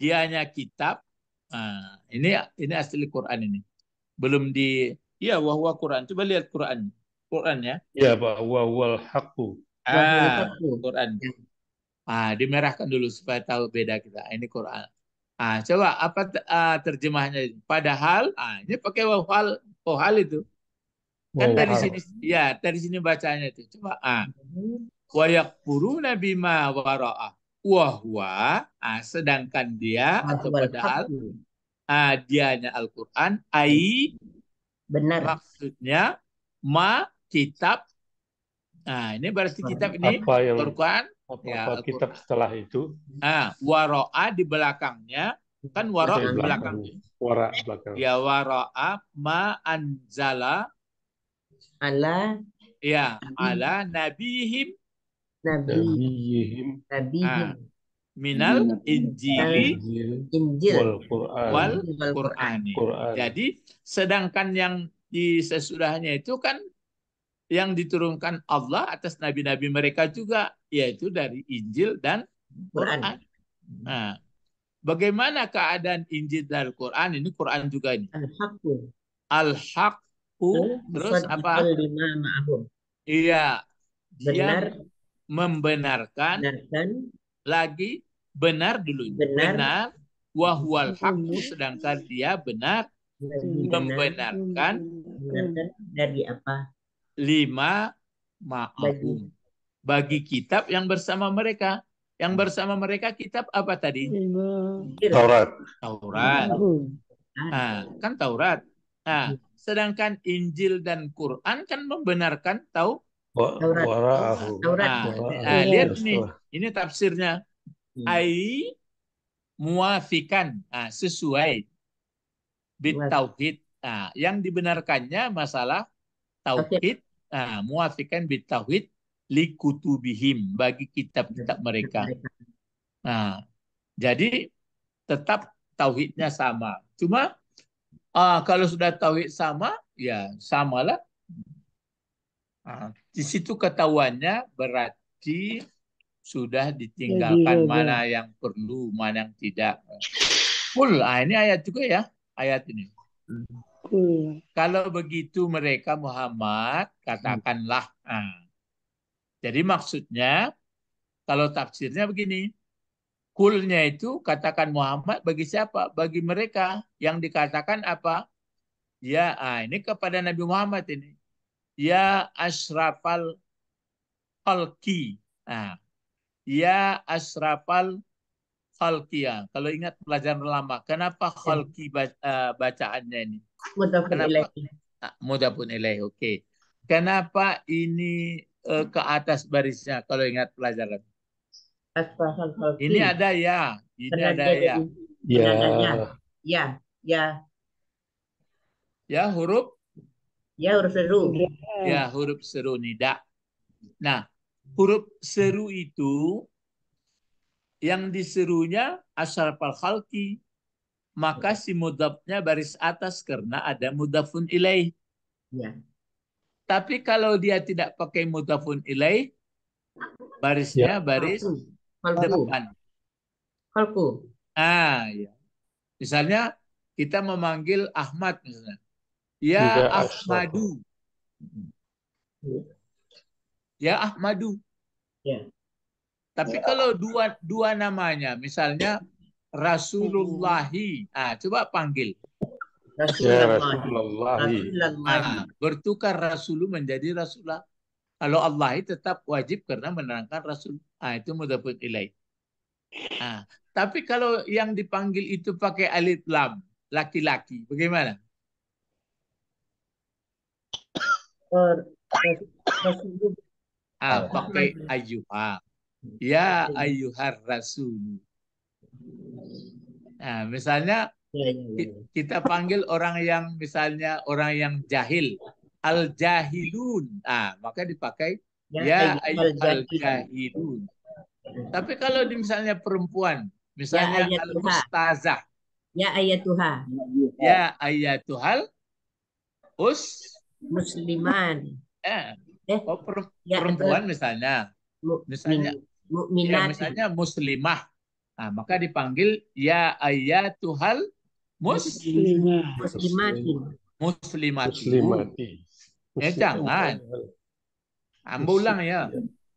dia hanya kitab. Nah, ini ini asli Quran ini. Belum di ya wahwa Quran. Coba lihat Quran. Quran ya. Ya Pak wahwal hakku Ah, Quran. Ya. Ah, dimerahkan dulu supaya tahu beda kita. Ah, ini Quran. Ah, coba apa ah, terjemahannya? Padahal, ah, ini pakai wahwal hal itu. Kan dari sini, ya dari sini bacanya itu. Coba, ah, wayak puru nabi ma wara'ah wahwa ah, sedangkan dia ah, atau padahal ah, dianya Al-Qur'an ai benar maksudnya ma kitab nah ini berarti kitab ini Al-Qur'an ya, Al kitab setelah itu ah waroa di belakangnya kan waro di belakang wara belakang ya waroa ma anzala ala ya ala nabihim nabiyihim nabiyihim ah, minal injili Injil. wal Qur'an. Jadi sedangkan yang di sesudahnya itu kan yang diturunkan Allah atas nabi-nabi mereka juga yaitu dari Injil dan Quran. Nah, bagaimana keadaan Injil dan Quran? Ini Quran juga ini. Al-Haqqu. Al-Haqqu terus apa? Iya. Benar membenarkan Benarkan. lagi benar dulu, benar, benar wahwal hakku sedangkan dia benar, membenarkan dari apa lima ma'ahum bagi kitab yang bersama mereka yang iya. bersama mereka kitab apa tadi iya. Taurat Taurat nah, kan Taurat nah iya. sedangkan Injil dan Quran kan membenarkan tau Nah, eh, iya, lihat ini, iya. ini tafsirnya. Hmm. Ai muafikan, nah, sesuai bit tauhid. Nah, yang dibenarkannya masalah tauhid, muafikan bit tauhid likutubihim bagi kitab-kitab mereka. jadi tetap tauhidnya sama. Cuma ah, kalau sudah tauhid sama, ya samalah Ah, di situ ketahuannya berarti sudah ditinggalkan ya, mana ya. mana yang perlu, mana yang tidak. Kul, nah, ini ayat juga ya, ayat ini. hmm. Kalau begitu mereka Muhammad katakanlah. nah. Jadi maksudnya kalau tafsirnya begini, kulnya itu katakan Muhammad bagi siapa? Bagi mereka yang dikatakan apa? Ya, ah, ini kepada Nabi Muhammad ini. Ya asrafal kalki Nah, ya asrafal ya. Kalau ingat pelajaran lama, kenapa ya. khalqi eh, bacaannya ini? mudah pun ah, ilaih, oke. Kenapa ini uh, ke atas barisnya kalau ingat pelajaran? Ini ada ya, ini ada ya. Ya. ya. ya. Ya, huruf Ya, huruf seru. Ya, ya huruf seru nida. Nah, huruf seru itu yang diserunya asal fal Maka si mudafnya baris atas karena ada mudafun ilai. Ya. Tapi kalau dia tidak pakai mudafun ilai barisnya ya. baris Halku. depan. Halku. Ah, ya. Misalnya kita memanggil Ahmad misalnya. Ya Ahmadu. Ya Ahmadu. Ya. Tapi ya. kalau dua dua namanya, misalnya Rasulullahi, ah coba panggil. Rasulullah. Ya ah, bertukar Rasul menjadi Rasulullah. Kalau Allah tetap wajib karena menerangkan Rasul. Ah itu pun nilai. Ah, tapi kalau yang dipanggil itu pakai alif lam, laki-laki, bagaimana? Ah, pakai ayuha. Ya iya. ayuhar rasul. Nah, misalnya iya, iya, kita panggil orang yang misalnya orang yang jahil, al jahilun. Ah, maka dipakai ya, ayuhal ya, jahilun. Tapi kalau di misalnya perempuan, misalnya ya, al mustazah. Ya ayatuha. Ya ayatuhal us musliman. Eh, eh, oh, per ya, perempuan eh, misalnya. Misalnya Ya, misalnya muslimah. Nah, maka dipanggil ya ayatuhal muslimah. Muslimah, Muslimah, Eh, jangan. Ambo ulang ya.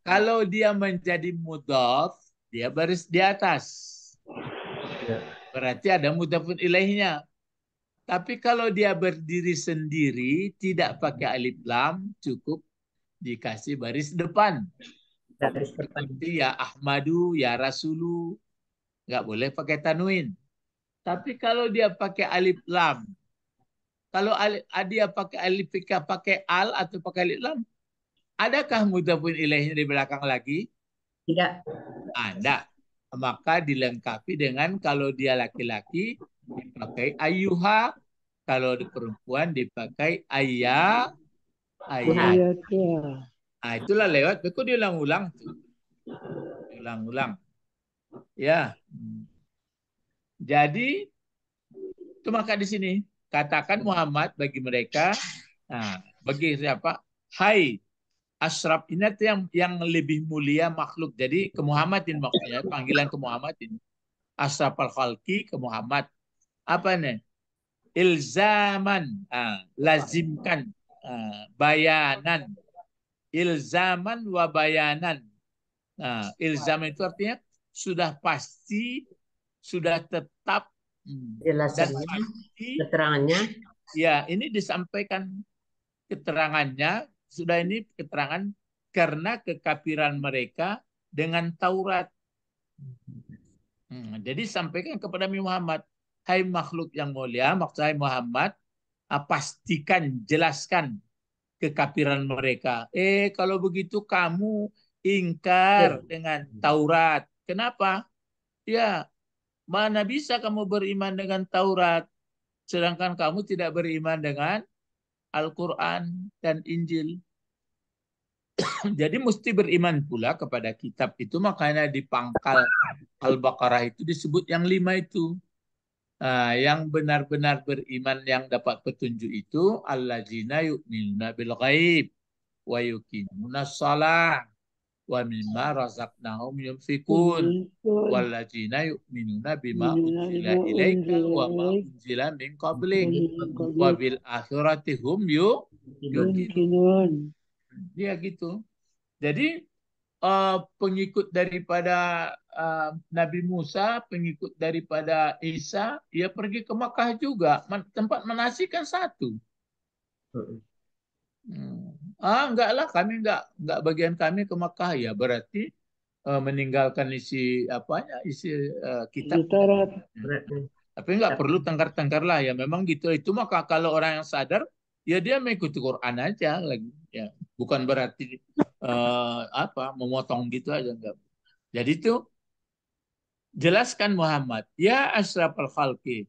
Kalau dia menjadi mudaf, dia baris di atas. Ya. Berarti ada mudafun ilaihnya. Tapi kalau dia berdiri sendiri, tidak pakai alif lam, cukup dikasih baris depan. Baris depan. Seperti ya Ahmadu, ya Rasulu, nggak boleh pakai tanwin. Tapi kalau dia pakai alif lam, kalau ada ah, dia pakai alif pika pakai al atau pakai alif lam, adakah pun ilaihnya di belakang lagi? Tidak. Ada. Maka dilengkapi dengan kalau dia laki-laki dipakai ayuha kalau di perempuan dipakai ayah ayat nah itulah lewat itu diulang-ulang diulang-ulang ya jadi itu maka di sini katakan Muhammad bagi mereka nah, bagi siapa hai asraf ini yang yang lebih mulia makhluk jadi ke Muhammadin maksudnya panggilan ke Muhammadin al khalqi ke Muhammad apa nih? Ilzaman, ah, lazimkan, ah, bayanan. Ilzaman wa bayanan. ilzaman itu artinya sudah pasti, sudah tetap Jelasannya, hmm, dan keterangannya. Ya, ini disampaikan keterangannya, sudah ini keterangan karena kekafiran mereka dengan Taurat. Hmm, jadi sampaikan kepada Muhammad hai makhluk yang mulia, maksud saya Muhammad, pastikan, jelaskan kekafiran mereka. Eh, kalau begitu kamu ingkar dengan Taurat. Kenapa? Ya, mana bisa kamu beriman dengan Taurat, sedangkan kamu tidak beriman dengan Al-Quran dan Injil. Jadi mesti beriman pula kepada kitab itu, makanya di pangkal Al-Baqarah itu disebut yang lima itu. Nah, yang benar-benar beriman yang dapat petunjuk itu yuk yu'minuna bil ghaib wa yuqimuna shalah wa mimma razaqnahum yunfikun yuk yu'minuna bima unzila ilaika wa ma unzila min qablik wa bil akhirati hum yuqinun. Dia iya gitu. Jadi uh, pengikut daripada uh, Nabi Musa, pengikut daripada Isa, ia pergi ke Makkah juga. Tempat menasihkan satu. Hmm. Ah, enggaklah kami enggak enggak bagian kami ke Makkah ya. Berarti uh, meninggalkan isi apa apanya isi uh, kitab. Tapi enggak ya. perlu tengkar-tengkar lah ya. Memang gitu itu maka kalau orang yang sadar ya dia mengikuti Quran aja lagi ya. Bukan berarti uh, apa memotong gitu aja enggak. Jadi itu jelaskan Muhammad, ya asrafal khalqi,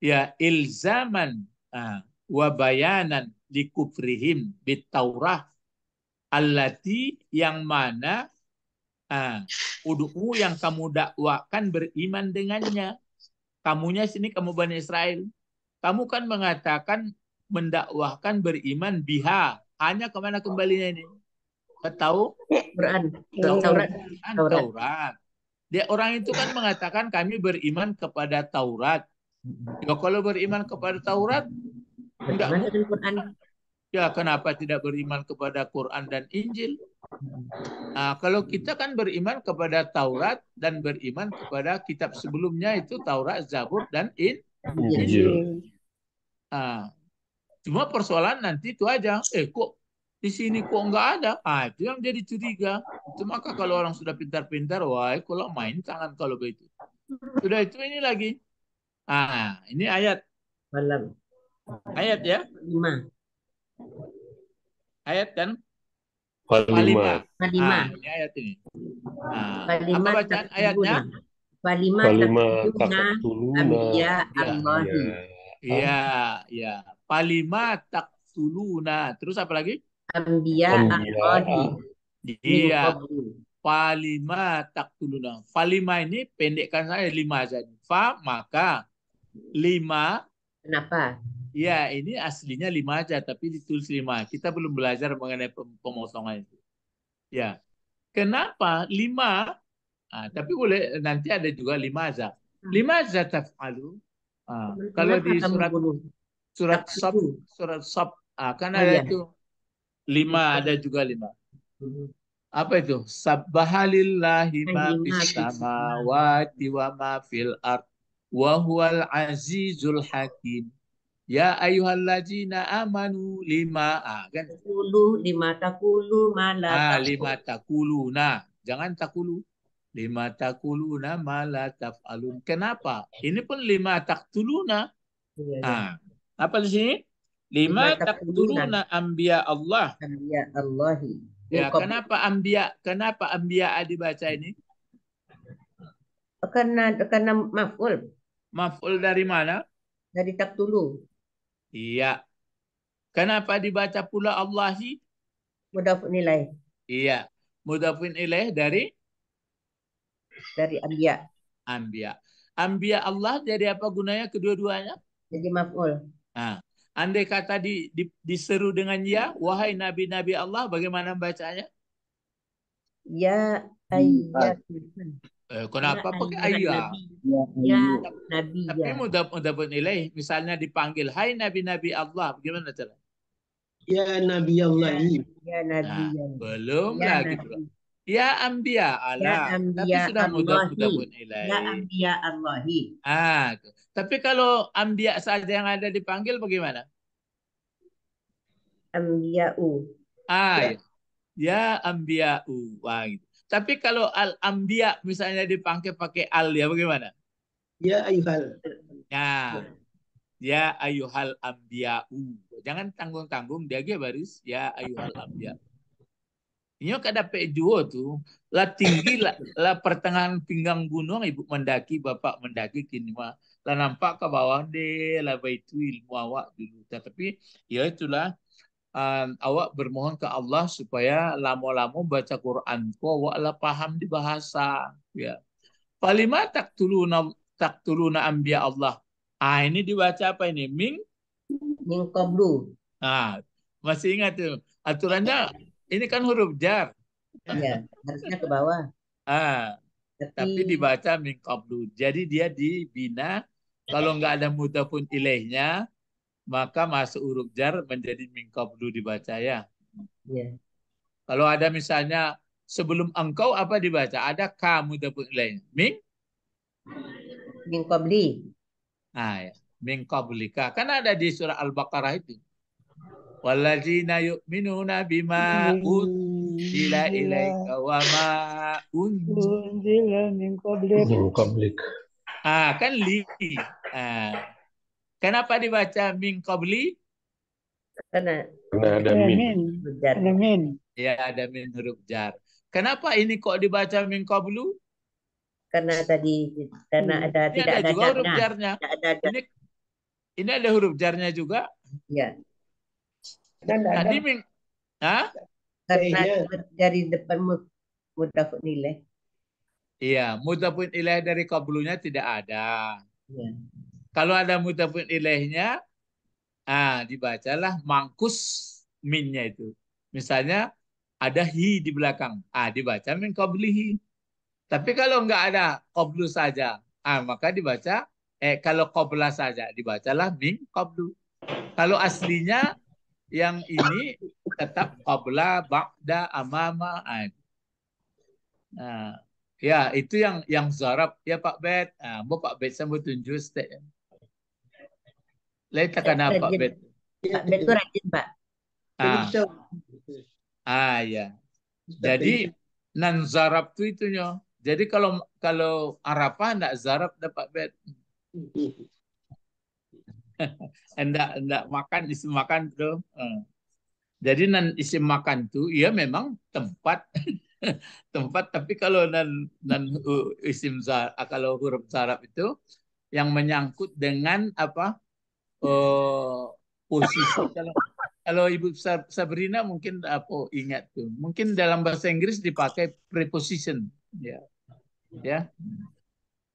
ya ilzaman uh, wa bayanan bit Taurah allati yang mana uh, yang kamu dakwakan beriman dengannya. Kamunya sini kamu Bani Israel. Kamu kan mengatakan mendakwahkan beriman biha. Hanya kemana kembalinya ini? Tahu? Quran. Taurat. Taurat. Dia orang itu kan mengatakan kami beriman kepada Taurat. Ya kalau beriman kepada Taurat, enggak Quran. Ya kenapa tidak beriman kepada Quran dan Injil? Nah, kalau kita kan beriman kepada Taurat dan beriman kepada kitab sebelumnya itu Taurat, Zabur dan Injil. Nah, cuma persoalan nanti itu aja. Eh kok di sini kok nggak ada, ah itu yang jadi curiga. Itu maka kalau orang sudah pintar-pintar, wah kalau main tangan kalau begitu. Sudah itu ini lagi. Ah, ini ayat. Malam. Ayat ya? Lima. Ayat kan? palima palima Ah, ini ayat ini. Ah, Palima apa bacaan ayatnya? Palima. Palima. taktuluna. Ambiya Iya, iya. Terus apa lagi? Ambiya Allahi. Iya. Falima taktuluna. Falima ini pendekkan saya lima saja. Fa maka lima. Kenapa? Ya ini aslinya lima aja tapi ditulis lima. Kita belum belajar mengenai pemosongan itu. Ya. Kenapa lima? Nah, tapi boleh nanti ada juga lima saja hmm. Lima saja taf'alu. Ah, kalau di surat surat sab surat sab ah, kan oh, ada iya. itu Lima, ada juga lima. Apa itu? Sabbahalillahi ma fis samawati wa ma fil ard. Wa huwal azizul hakim. Ya ayyuhallazina amanu lima. Ah, kan? Takulu, lima takulu, mala ah, lima takulu. Nah, jangan takulu. Lima takuluna mala taf'alun. Kenapa? Ini pun lima taktuluna. Iya, iya. ah. Apa di sini? Lima takduruna ambia Allah. Ambia Allah. Ya, kenapa ambia kenapa ambia dibaca ini? Karena karena maf'ul. Maf'ul dari mana? Dari takdulu. Iya. Kenapa dibaca pula Allahi? Mudafun nilai. Iya. Mudafun nilai dari? Dari ambia. Ambia. Ambia Allah jadi apa gunanya kedua-duanya? Jadi maf'ul. Ah. Andai kata di, di, diseru dengan ya, wahai nabi-nabi Allah, bagaimana bacanya? Ya ayat. Eh, kenapa ya, pakai ayat? Ya, ya, ya nabi. Tapi ya. mudah mendapat nilai. Misalnya dipanggil, hai nabi-nabi Allah, bagaimana cara? Ya nabi Allah. Ya, ya nabi. Nah, ya. belum ya, lagi nabi. Ya Ambiya Allah. Ya ambiya Tapi sudah mudah mudah buat nilai. Ya Ambiya Allahi. Ah, gitu. tapi kalau Ambiya saja yang ada dipanggil bagaimana? Ambiya'u. Ah, ya. ya Ambiya'u. Wah, gitu. Tapi kalau Al-Ambiya misalnya dipanggil pakai Al ya bagaimana? Ya Ayuhal. Ya. Ya Ayuhal Ambiya'u. Jangan tanggung-tanggung dia baris. Ya Ayuhal Ambiya'u. Nyo kada pejuo tu lah tinggi lah, lah pertengahan pinggang gunung ibu mendaki bapak mendaki kini mah lah nampak ke bawah deh lah baitu ilmu awak dulu. Tetapi ya itulah uh, awak bermohon ke Allah supaya lama-lama baca Quran ko awak lah paham di bahasa ya. Palima tak tuluna tak tuluna ambia Allah. Ah ini dibaca apa ini? Ming? Ming Ah masih ingat tuh aturannya ini kan huruf jar. Iya, harusnya ke bawah. Ah, tapi, tapi dibaca min Jadi dia dibina kalau nggak ada mutafun ilehnya, maka masuk huruf jar menjadi min dibaca ya. Iya. Kalau ada misalnya sebelum engkau apa dibaca? Ada kamu mutafun ilehnya. Min min Ah ya, min qablika. Kan ada di surah Al-Baqarah itu yuk minuna bima unzila ilaika wa ma unzila min Min Ah, kan li. Ah. Kenapa dibaca min Karena, Karena ada min. Ada min. Ya, ada min huruf jar. Kenapa ini kok dibaca min Karena tadi karena ada ini tidak ada, ada juga jarnya. huruf jarnya. ada. Ini, ini ada huruf jarnya juga? ya Tadi min ha? Karena dari depan mudafun nilai. Iya, mudafun nilai dari kablunya tidak ada. Ya. Kalau ada mudafun nilainya, ah dibacalah mangkus minnya itu. Misalnya ada hi di belakang, ah dibaca min qablihi. Tapi kalau nggak ada qablu saja, ah maka dibaca eh kalau qabla saja dibacalah min qablu. Kalau aslinya yang ini tetap qabla ba'da amama an. Nah, ya itu yang yang zarab ya Pak Bet. Ah, mau Pak Bet saya mau tunjuk stek. Lihat kenapa Pak Bet. Pak Bet itu rajin Pak. Ah. ah ya. Jadi nan zarab itu itunya. Jadi kalau kalau Arafah nak zarab dapat bet. Hmm. enggak enggak makan isi makan tuh. Eh. Jadi nan isi makan tuh ya memang tempat tempat tapi kalau nan nan isim kalau huruf zarab itu yang menyangkut dengan apa uh, posisi kalau kalau Ibu Sabrina mungkin apa oh, ingat tuh mungkin dalam bahasa Inggris dipakai preposition ya ya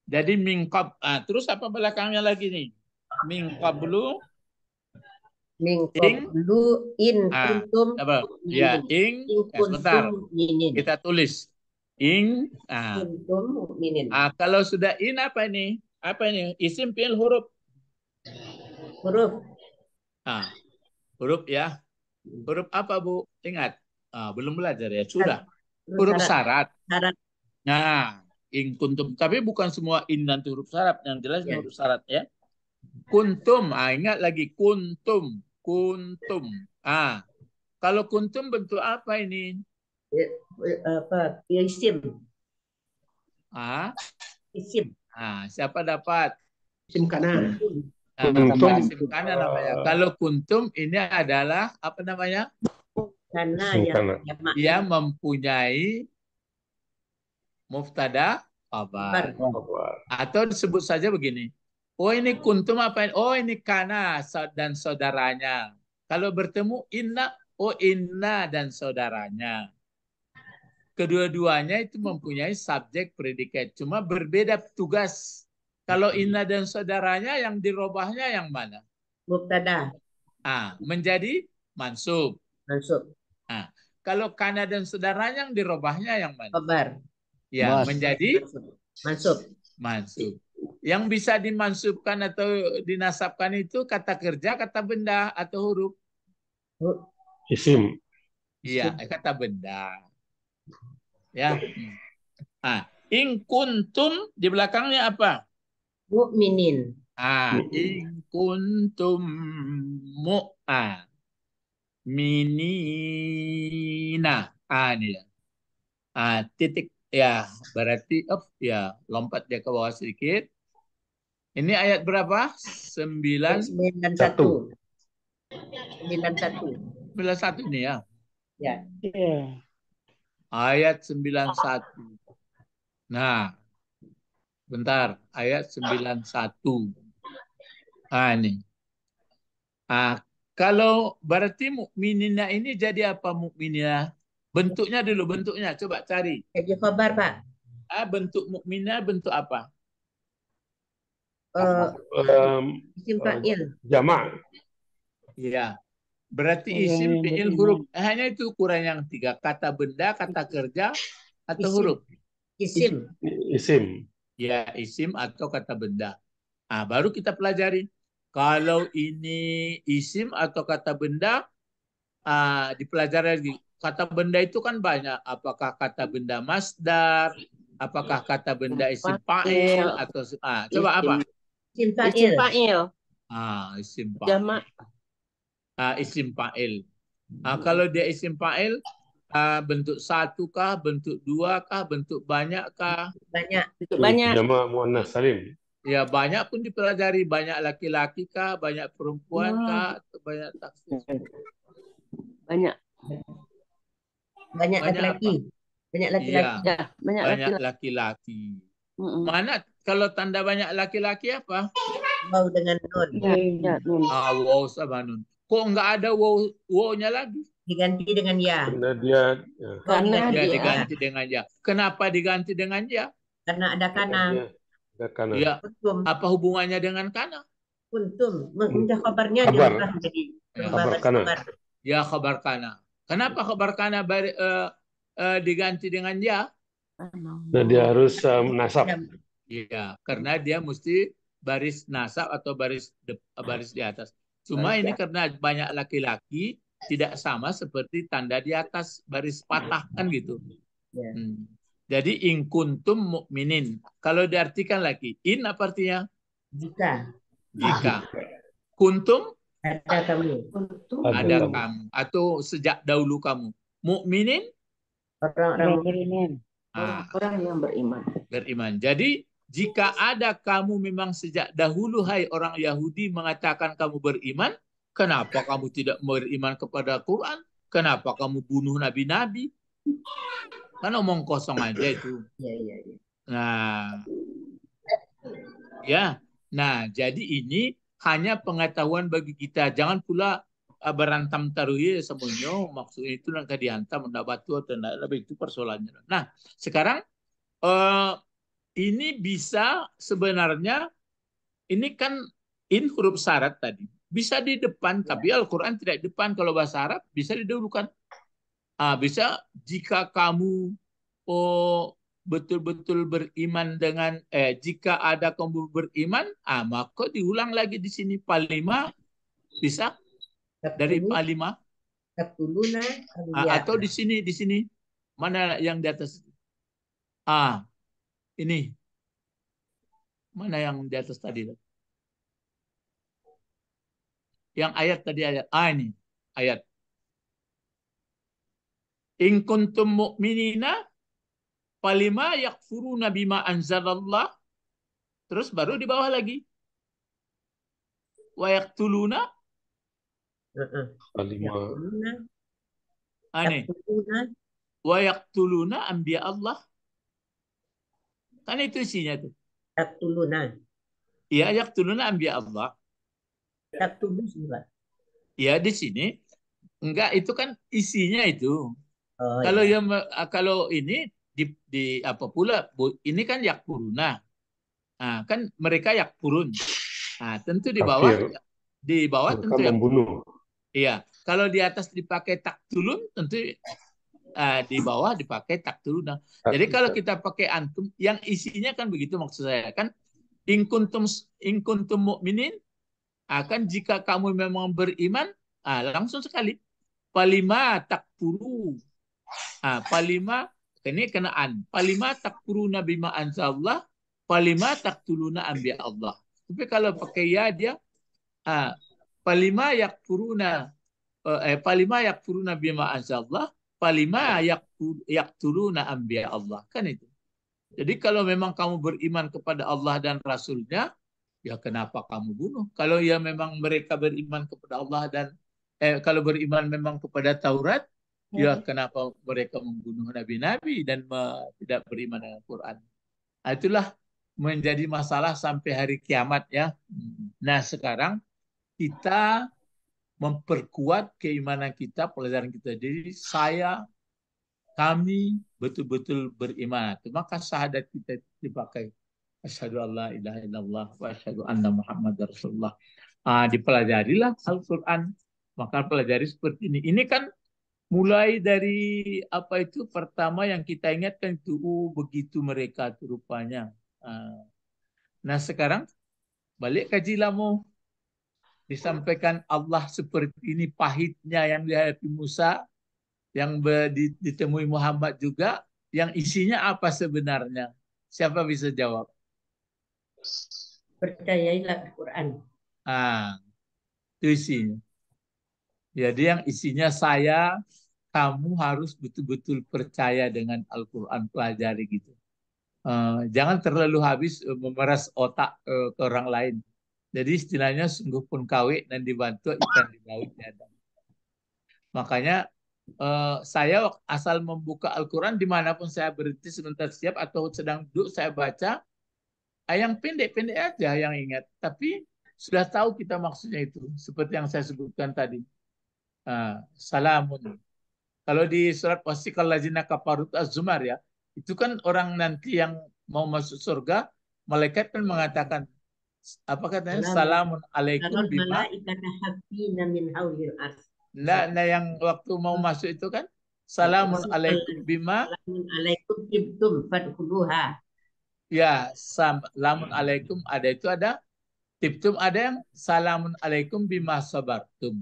jadi mingkop ah, terus apa belakangnya lagi nih min qablu min qablu in ah, kuntum apa? ya in ya, sebentar minin. kita tulis ah. in ah. kuntum minin. ah kalau sudah in apa ini apa ini isim fiil huruf huruf ah huruf ya huruf apa bu ingat ah, belum belajar ya sudah huruf syarat, syarat. nah in kuntum tapi bukan semua in nanti huruf syarat yang jelas ya. huruf syarat ya Kuntum, ah, ingat lagi kuntum, kuntum. Ah, kalau kuntum bentuk apa ini? Eh, eh, apa? Ya, isim. Ah? Isim. Ah, siapa dapat? Isim kanan. Ah, kuntum. Isim kanan namanya. Ah. Kalau kuntum ini adalah apa namanya? Karena yang, mempunyai muftada khabar. Atau disebut saja begini. Oh ini kuntum apa ini? Oh ini kana dan saudaranya. Kalau bertemu inna, oh inna dan saudaranya. Kedua-duanya itu mempunyai subjek predikat. Cuma berbeda tugas. Kalau hmm. inna dan saudaranya yang dirobahnya yang mana? Muktada. Ah, menjadi mansub. Mansub. Ah, kalau kana dan saudaranya yang dirobahnya yang mana? Khabar. Ya, Mas. menjadi mansub. Mansub. Yang bisa dimansubkan atau dinasabkan itu kata kerja, kata benda atau huruf. Isim. Iya, kata benda. Ya. Ah, in kuntum di belakangnya apa? Mukminin. Ah, in kuntum mu'a minina. Ah, ini Ah, titik Ya, berarti up ya, lompat dia ke bawah sedikit. Ini ayat berapa? 9 91. 91. 91 ini ya. Ya. ya. Ayat 91. Nah, bentar, ayat sembilan satu. Ah ini. Ah, kalau berarti mukminina ini jadi apa mukminina? Bentuknya dulu, bentuknya. Coba cari. Jadi khabar, Pak. Ah, bentuk mukminnya bentuk apa? Uh, isim fa'il. Jamak. Iya. Berarti isim fi'il huruf. Hanya itu ukuran yang tiga. Kata benda, kata kerja, atau isim. huruf. Isim. Isim. Ya, isim atau kata benda. Ah, baru kita pelajari. Kalau ini isim atau kata benda, ah, dipelajari lagi kata benda itu kan banyak. Apakah kata benda masdar? Apakah kata benda isim fa'il atau ah, coba apa? Isim fa'il. Ah, isim fa'il. Jamak. Ah, isim fa'il. Ah, kalau dia isim fa'il ah, bentuk satu kah, bentuk dua kah, bentuk banyak kah? Banyak. Bentuk banyak. Jamak muannas salim. Ya banyak pun dipelajari banyak laki-laki kah, banyak perempuan hmm. kah, banyak taksi. Banyak banyak laki-laki. Banyak iya. laki-laki. Ya, banyak laki-laki. Mm-mm. Mana kalau tanda banyak laki-laki apa? Wow dengan nun. Ya, nun. Ah, wow sama nun. Kok enggak ada wow wownya lagi? Diganti dengan ya. Karena dia. Ya. Karena dia, dia. diganti dengan ya. Kenapa diganti dengan ya? Karena ada kana. Ada kana. Ya. Apa hubungannya dengan kana? Untum. Hmm. Mengunjah kabarnya Kabar. jadi. Ya. Kabar kana. Ya kabar kana. Kenapa khobar kana uh, eh, uh, eh, diganti dengan ya? Nah, dia harus um, eh, nasab. Iya. iya, karena dia mesti baris nasab atau baris de, baris di atas. Cuma ini ya. karena banyak laki-laki tidak sama seperti tanda di atas baris patah kan gitu. Iya. Hmm. Jadi ingkuntum mukminin. Kalau diartikan lagi, in apa artinya? Jika. Jika. Kuntum ada kamu. ada kamu. atau sejak dahulu kamu. Mukminin orang-orang beriman ah. orang yang beriman. Beriman. Jadi jika ada kamu memang sejak dahulu hai orang Yahudi mengatakan kamu beriman, kenapa kamu tidak beriman kepada Quran? Kenapa kamu bunuh nabi-nabi? Kan omong kosong aja itu. iya. iya, iya. Nah, ya. Nah, jadi ini hanya pengetahuan bagi kita. Jangan pula ah, berantam ya semuanya maksudnya itu nak dihantam mendapat batu atau ndak lebih itu persoalannya. Nah sekarang eh, ini bisa sebenarnya ini kan in huruf syarat tadi bisa di depan ya. tapi Al-Quran tidak di depan kalau bahasa Arab bisa didahulukan. Uh, bisa jika kamu oh betul-betul beriman dengan eh jika ada kamu beriman ah maka diulang lagi di sini palima bisa dari palima ah, atau di sini di sini mana yang di atas ah ini mana yang di atas tadi yang ayat tadi ayat ah ini ayat in kuntum mu'minina Falima Nabi bima anzalallah. Terus baru di bawah lagi. Wa yaktuluna. Falima. Aneh. Ah, Wa yaktuluna ambiya Allah. Kan itu isinya tuh. Yaktuluna. Iya, yaktuluna ambiya Allah. Yaktuluna Ya, Iya, di sini. Enggak, itu kan isinya itu. Oh, kalau ya. yang kalau ini di, di apa pula bu, ini kan yak nah, kan mereka yak nah, tentu di bawah di bawah mereka tentu membunuh iya kalau di atas dipakai tak tulun tentu uh, di bawah dipakai tak tulun jadi kalau kita pakai antum yang isinya kan begitu maksud saya kan inkuntum inkuntum mukminin akan ah, jika kamu memang beriman ah, langsung sekali palima tak ah, palima ini kenaan. Palima takfuruna bima anzallah, palima taktuluna ambi Allah. Tapi kalau pakai ya dia, ah, palima yakfuruna, eh, palima yakfuruna bima anzallah, palima yaktuluna ambi Allah. Kan itu. Jadi kalau memang kamu beriman kepada Allah dan Rasulnya, ya kenapa kamu bunuh? Kalau ya memang mereka beriman kepada Allah dan eh, kalau beriman memang kepada Taurat, Ya hmm. kenapa mereka membunuh nabi-nabi dan tidak beriman dengan Quran. Ah, itulah menjadi masalah sampai hari kiamat ya. Hmm. Nah sekarang kita memperkuat keimanan kita, pelajaran kita. Jadi saya, kami betul-betul beriman. maka syahadat kita dipakai. Asyadu Allah ilaha illallah wa asyadu anna Muhammad Rasulullah. Ah, dipelajarilah Al-Quran. Maka pelajari seperti ini. Ini kan mulai dari apa itu pertama yang kita ingatkan itu oh, begitu mereka tuh, rupanya ah. nah sekarang balik ke jilamu disampaikan Allah seperti ini pahitnya yang dihadapi Musa yang ditemui Muhammad juga yang isinya apa sebenarnya siapa bisa jawab percayailah Quran ah itu isinya jadi yang isinya saya, kamu harus betul-betul percaya dengan Al-Quran pelajari gitu. Uh, jangan terlalu habis uh, memeras otak uh, ke orang lain. Jadi istilahnya sungguh pun kawin dan dibantu ikan di laut ya. Makanya uh, saya asal membuka Al-Quran dimanapun saya berhenti sebentar siap atau sedang duduk saya baca yang pendek-pendek aja yang ingat. Tapi sudah tahu kita maksudnya itu. Seperti yang saya sebutkan tadi. Ah, salamun. Kalau di surat wasiqal lazina kaparut az-zumar ya, itu kan orang nanti yang mau masuk surga, malaikat kan mengatakan apa katanya salamun alaikum bima nah, nah yang waktu mau masuk itu kan salamun alaikum bima salamun alaikum tibtum fadkhuluha ya salamun alaikum ada itu ada tibtum ada yang salamun alaikum bima sabartum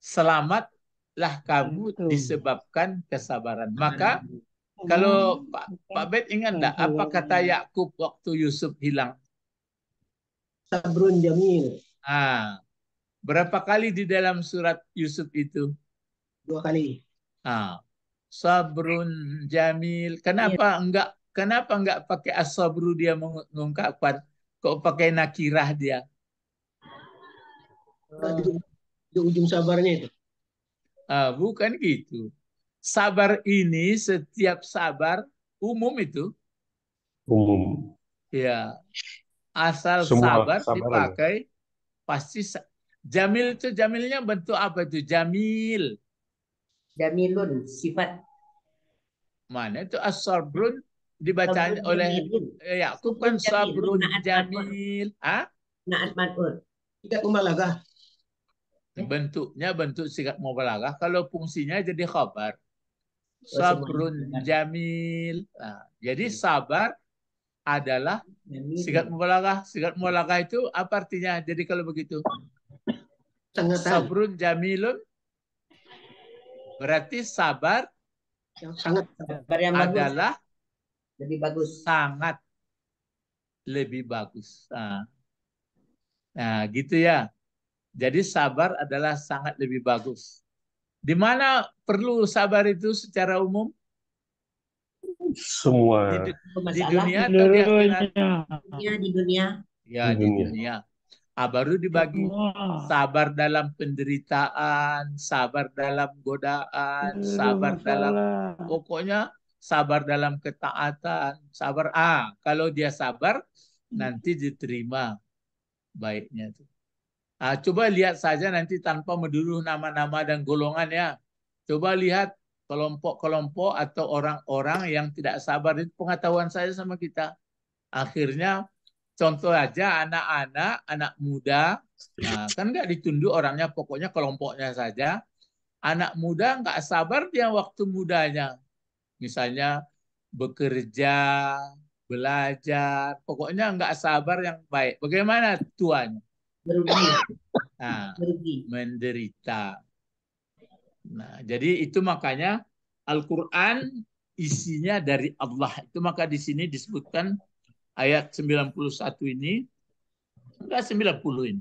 selamatlah kamu disebabkan kesabaran. Maka kalau Pak, Pak Bet ingat enggak apa kata Yakub waktu Yusuf hilang? Sabrun jamil. Ah, berapa kali di dalam surat Yusuf itu? Dua kali. Ah, sabrun jamil. Kenapa ya. enggak kenapa enggak pakai as-sabru dia mengungkapkan? Kok pakai nakirah dia? Uh di ujung sabarnya itu? Ah, bukan gitu. Sabar ini setiap sabar umum itu. Umum. Ya. Asal Semua sabar, sabar dipakai aja. pasti Jamil itu jamilnya bentuk apa itu? Jamil. Jamilun sifat. Mana itu as-sabrun dibaca oleh ya aku kan sabrun jamil. Ah? Naat mad'un. Tidak umalagah. Eh? bentuknya bentuk sikap mubalaghah kalau fungsinya jadi khabar oh, sabrun jamil nah, jadi hmm. sabar adalah sikap mubalaghah sikap mubalaghah itu apa artinya jadi kalau begitu sabrun jamilun berarti sabar yang sangat sabar yang adalah bagus. lebih bagus sangat lebih bagus nah, nah gitu ya jadi sabar adalah sangat lebih bagus. Di mana perlu sabar itu secara umum? Semua. Di, di dunia atau di akhirat? Iya, di dunia. Ya, di dunia. Ah, baru dibagi sabar dalam penderitaan, sabar dalam godaan, sabar dalam pokoknya sabar dalam ketaatan, sabar. Ah, kalau dia sabar hmm. nanti diterima baiknya tuh. Nah, coba lihat saja nanti tanpa menuduh nama-nama dan golongan ya. Coba lihat kelompok-kelompok atau orang-orang yang tidak sabar itu pengetahuan saya sama kita. Akhirnya contoh aja anak-anak, anak muda, nah, kan nggak ditunduk orangnya, pokoknya kelompoknya saja. Anak muda nggak sabar dia waktu mudanya. Misalnya bekerja, belajar, pokoknya nggak sabar yang baik. Bagaimana tuanya? Merugi. Nah, Merugi. Menderita. Nah, jadi itu makanya Al-Quran isinya dari Allah. Itu maka di sini disebutkan ayat 91 ini. Enggak 90 ini.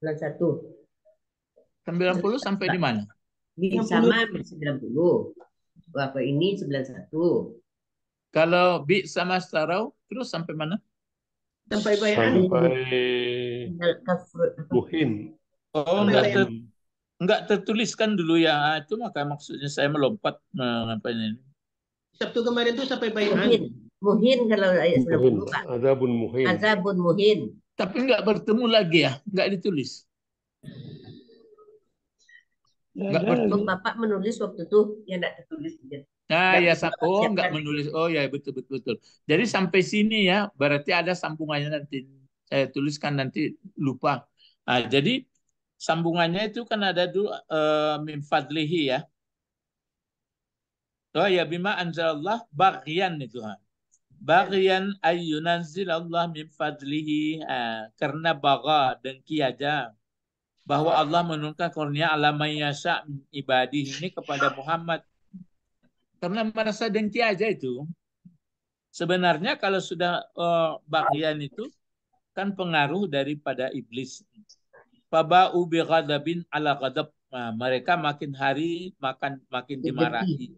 91. 90 sampai di mana? Di sama 90. Bapak ini 91. Kalau bi sama starau terus sampai mana? Sampai bayangan. Sampai Buhin. Oh, enggak, ter, enggak tertuliskan dulu ya. Ah, itu maka maksudnya saya melompat apa ini. Sabtu kemarin tuh sampai bayi Buhin. Muhin kalau ayat Muhin. Azabun Muhin. Azabun Muhin. Tapi enggak bertemu lagi ya, enggak ditulis. Enggak bertemu. Bapak menulis waktu itu yang enggak tertulis ah, ya. Nah, ya oh enggak menulis. Oh ya betul betul betul. Jadi sampai sini ya, berarti ada sambungannya nanti saya eh, tuliskan nanti lupa. Nah, jadi sambungannya itu kan ada dulu uh, eh, fadlihi ya. Oh ya bima anzalallah bagian itu. Bagian ayunan Allah min fadlihi. Ah, karena baga dengki aja. Bahwa Allah menurunkan kurnia alamayasa ibadih ini kepada Muhammad. Karena merasa dengki aja itu. Sebenarnya kalau sudah uh, eh, bagian itu mendapatkan pengaruh daripada iblis. Faba ubi ghadabin ala ghadab. Nah, mereka makin hari makan makin dimarahi.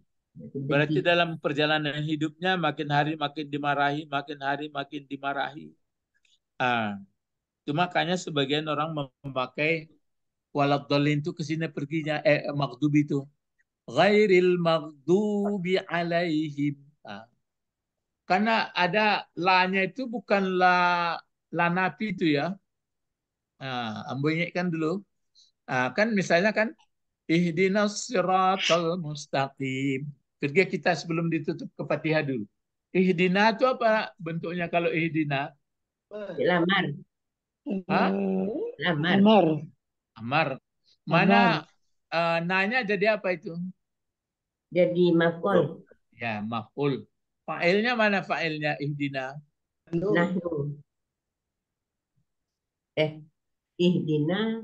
Berarti dalam perjalanan hidupnya makin hari makin dimarahi, makin hari makin dimarahi. Ah. Itu makanya sebagian orang memakai walad dalin itu ke sini perginya eh maghdubi itu. Ghairil maghdubi alaihim. Ah. Karena ada la itu bukan la lanapi itu ya. Nah, kan dulu. Nah, kan misalnya kan ihdinas siratal mustaqim. Kerja kita sebelum ditutup ke Fatihah dulu. Ihdina itu apa bentuknya kalau ihdina? Lamar. Hah? Lamar. Amar. Amar. Mana Uh, nanya jadi apa itu? Jadi maf'ul. Ya, maf'ul. Fa'ilnya mana fa'ilnya ihdina? Nahnu eh ihdina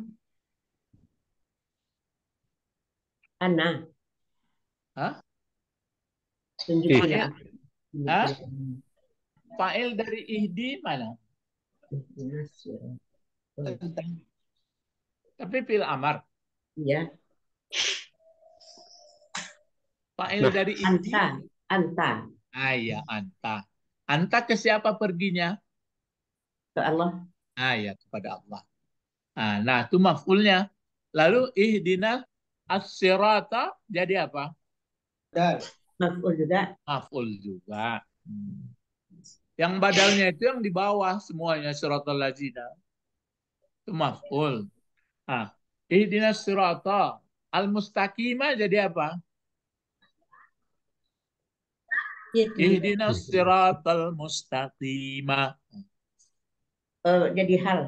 ana Hah? tunjukkan iya. Hah? fa'il dari ihdi mana tapi fil amar iya fa'il nah, dari ihdi anta anta ah ya anta anta ke siapa perginya ke Allah ya kepada Allah. Ah, nah, itu maf'ulnya. Lalu ihdina as-sirata jadi apa? Maf'ul juga. Maf'ul juga. Hmm. Yang badalnya itu yang di bawah semuanya siratal lazina. Itu maf'ul. Ah, ihdina sirata al-mustaqima jadi apa? Ihdina sirata al mustaqima uh, jadi hal.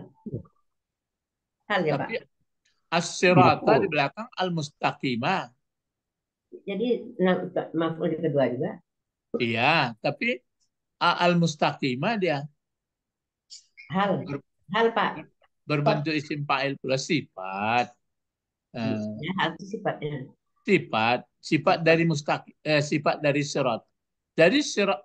Hal ya Tapi, Pak. As-sirata di belakang al-mustaqimah. Jadi nah, maf'ul kedua juga. Iya, tapi al-mustaqimah dia hal ber, hal Pak. Berbentuk isim fa'il plus sifat. Uh, ya, hal itu sifatnya. Sifat, sifat dari mustaq eh, sifat dari sirat. Dari sirat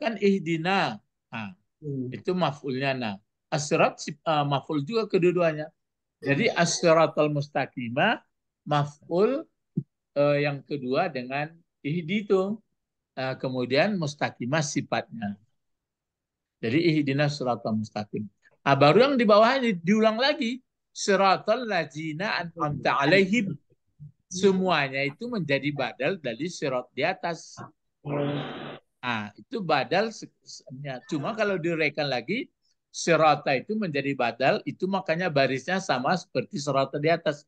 kan ihdina. Nah, hmm. itu maf'ulnya nah. Asrat uh, eh, maf'ul juga kedua-duanya. Jadi asratul mustaqimah maf'ul uh, yang kedua dengan ihditu. Uh, kemudian mustaqimah sifatnya. Jadi ihdina siratal mustaqim. Nah, baru yang di bawah ini diulang lagi. Siratal lazina an'amta alaihim. Semuanya itu menjadi badal dari sirat di atas. Nah, itu badal. Ya, cuma kalau direkan lagi, sirota itu menjadi badal, itu makanya barisnya sama seperti sirota di atas.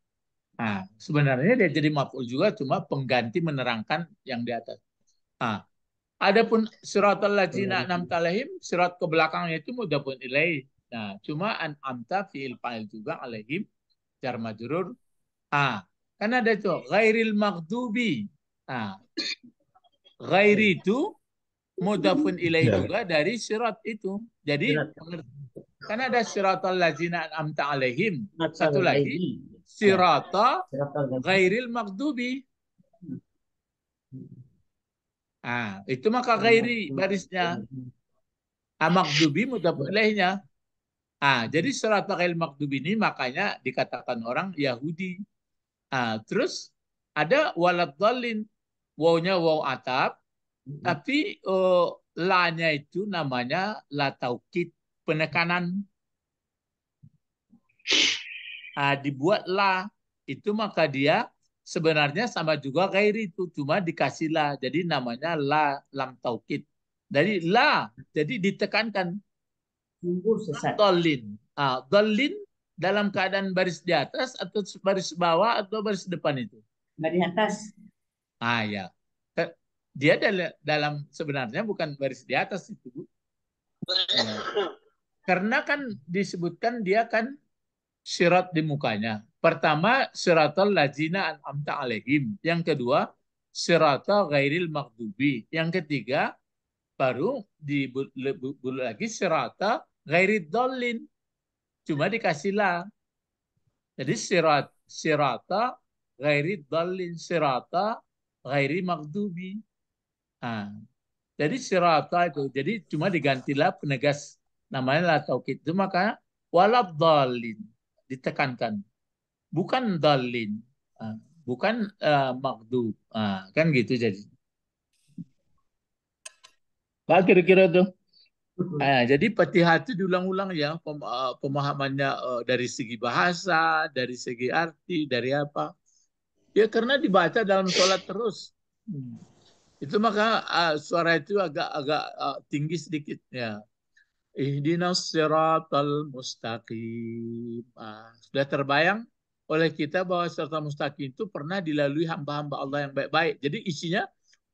Nah, sebenarnya dia jadi maf'ul juga, cuma pengganti menerangkan yang di atas. Nah, adapun surat al-lazina enam talahim, sirat ke belakangnya itu pun nilai. Nah, cuma an amta fi'il fa'il juga alaihim jar majrur. Ah, karena ada itu ghairil maghdubi. Ah, ghairi itu mudafun ilai ya. juga dari sirat itu. Jadi ya. karena ada siratal lazina amta alaihim. Satu lagi sirata ya. ghairil makdubi. Hmm. Ah, itu maka ghairi barisnya. Amakdubi ah, makdubi mudafun ilaihnya. Ah, jadi sirata ghairil makdubi ini makanya dikatakan orang Yahudi. Ah, terus ada walad dalin. Wawnya waw atap Mm-hmm. Tapi uh, eh, la itu namanya la taukit penekanan. Uh, dibuat la itu maka dia sebenarnya sama juga gairi itu cuma dikasih la jadi namanya la lam taukit jadi la jadi ditekankan dolin Uh, dolin dalam keadaan baris di atas atau baris bawah atau baris depan itu baris atas ah ya dia dalam sebenarnya bukan baris di atas itu bu karena kan disebutkan dia kan sirat di mukanya pertama syaratul lazina an amta alaihim yang kedua sirata ghairil maghdubi yang ketiga baru di lagi sirata ghairil dolin cuma dikasih la jadi sirat sirata ghairil dolin sirata ghairi maghdubi Nah, jadi sirata itu, jadi cuma digantilah penegas namanya lah taukid. Itu maka walab dalin ditekankan, bukan dalin, bukan uh, eh, magdu. kan gitu jadi. Pak kira-kira tuh. Nah, jadi peti hati diulang-ulang ya eh, pemahamannya eh, dari segi bahasa, dari segi arti, dari apa. Ya karena dibaca dalam sholat terus. Hmm itu maka uh, suara itu agak-agak uh, ah, tinggi sedikit ya. Ihdinas siratal mustaqim. Uh, sudah terbayang oleh kita bahwa serta mustaqim itu pernah dilalui hamba-hamba Allah yang baik-baik. Jadi isinya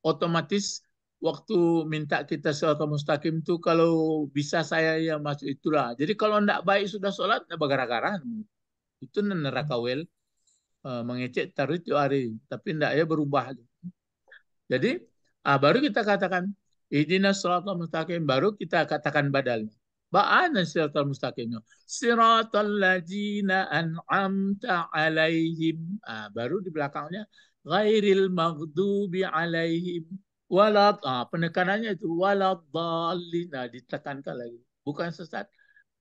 otomatis waktu minta kita serta mustaqim itu kalau bisa saya ya masuk itulah. Jadi kalau tidak baik sudah sholat, ya bergerak gara itu neraka wel uh, eh, mengecek tarik itu hari. Tapi tidak ya berubah. Jadi Ah, baru kita katakan Ihdinas siratal mustaqim baru kita katakan badalnya. Ba'ana siratal mustaqim. Siratal ladzina an'amta 'alaihim. Ah, baru di belakangnya ghairil maghdubi 'alaihim walad ah, penekanannya itu walad Nah, ditekankan lagi. Bukan sesat.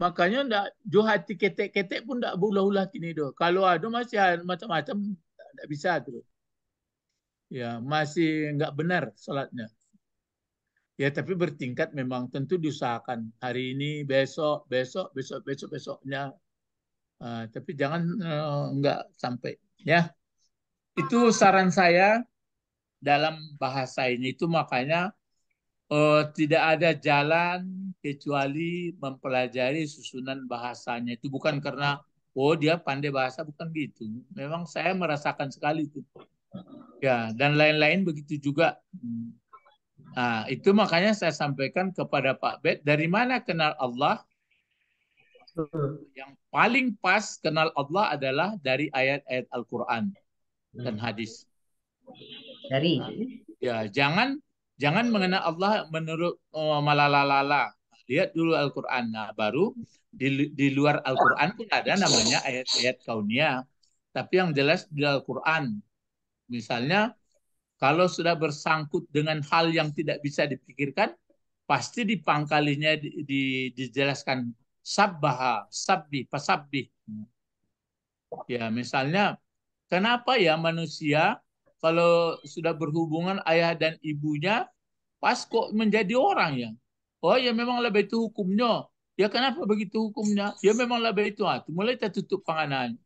Makanya ndak johati ketek-ketek pun ndak berulah ulah kini Kalau ada masih macam-macam ndak bisa terus ya masih nggak benar sholatnya. Ya tapi bertingkat memang tentu diusahakan hari ini, besok, besok, besok, besok, besoknya. Uh, tapi jangan uh, nggak sampai ya. Itu saran saya dalam bahasa ini itu makanya uh, tidak ada jalan kecuali mempelajari susunan bahasanya. Itu bukan karena oh dia pandai bahasa bukan gitu. Memang saya merasakan sekali itu ya dan lain-lain begitu juga. Nah, itu makanya saya sampaikan kepada Pak Bet, dari mana kenal Allah? Yang paling pas kenal Allah adalah dari ayat-ayat Al-Quran dan hadis. Dari? ya, jangan jangan mengenal Allah menurut oh, malalalala. Lihat dulu Al-Quran. Nah, baru di, di luar Al-Quran pun ada namanya ayat-ayat kaunia. Tapi yang jelas di Al-Quran Misalnya, kalau sudah bersangkut dengan hal yang tidak bisa dipikirkan, pasti di pangkalinya di, di, dijelaskan sabbaha, sabbi, pasabbi. Ya, misalnya, kenapa ya manusia kalau sudah berhubungan ayah dan ibunya, pas kok menjadi orang ya? Oh ya memang memanglah itu hukumnya. Ya kenapa begitu hukumnya? Ya memang memanglah itu. Ah, mulai tertutup panganan.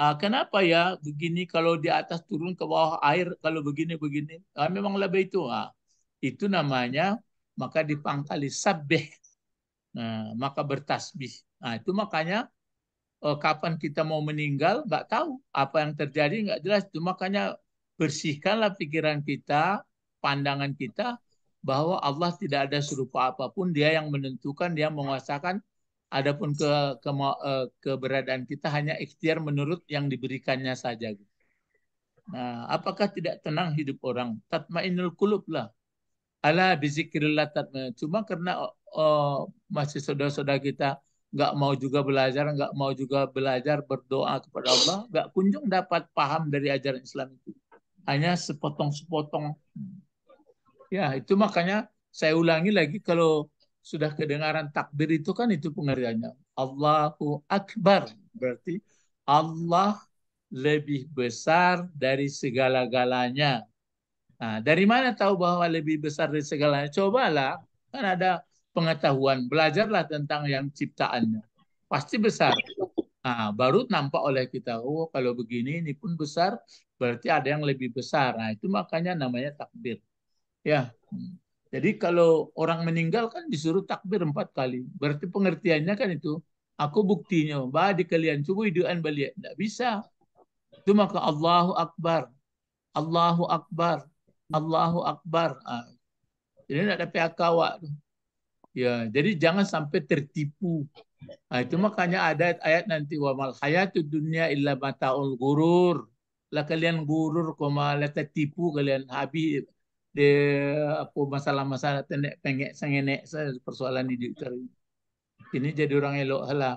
Ah, kenapa ya begini kalau di atas turun ke bawah air kalau begini begini? Ah, memang lebih itu. Ah, itu namanya maka dipangkali sabih. Nah, maka bertasbih. Nah, itu makanya eh, kapan kita mau meninggal nggak tahu apa yang terjadi nggak jelas. Itu makanya bersihkanlah pikiran kita, pandangan kita bahwa Allah tidak ada serupa apapun. Dia yang menentukan, dia menguasakan adapun ke, ke e, keberadaan kita hanya ikhtiar menurut yang diberikannya saja. Nah, apakah tidak tenang hidup orang? Tatmainul kulub lah. Ala bizikrillah tatma. Cuma karena oh, masih saudara-saudara kita nggak mau juga belajar, nggak mau juga belajar berdoa kepada Allah, nggak kunjung dapat paham dari ajaran Islam itu. Hanya sepotong-sepotong. Ya, itu makanya saya ulangi lagi kalau sudah kedengaran takbir itu kan itu pengertiannya. Allahu Akbar berarti Allah lebih besar dari segala-galanya. Nah, dari mana tahu bahwa lebih besar dari segalanya? Cobalah, kan ada pengetahuan, belajarlah tentang yang ciptaannya. Pasti besar. Nah, baru nampak oleh kita, oh kalau begini ini pun besar, berarti ada yang lebih besar. Nah, itu makanya namanya takbir. Ya. Jadi kalau orang meninggal kan disuruh takbir empat kali. Berarti pengertiannya kan itu. Aku buktinya. bahwa kalian. Cukup hidupan balik. Tidak bisa. Itu maka Allahu Akbar. Allahu Akbar. Allahu Akbar. Ah. Jadi tidak ada pihak kawak. Ya, jadi jangan sampai tertipu. Nah, itu makanya ada ayat nanti wa mal khayatu dunia illa mataul gurur. Lah kalian gurur koma lah tertipu kalian habis di apa masalah-masalah tenek pengek sengenek persoalan di cari Ini jadi orang elok halah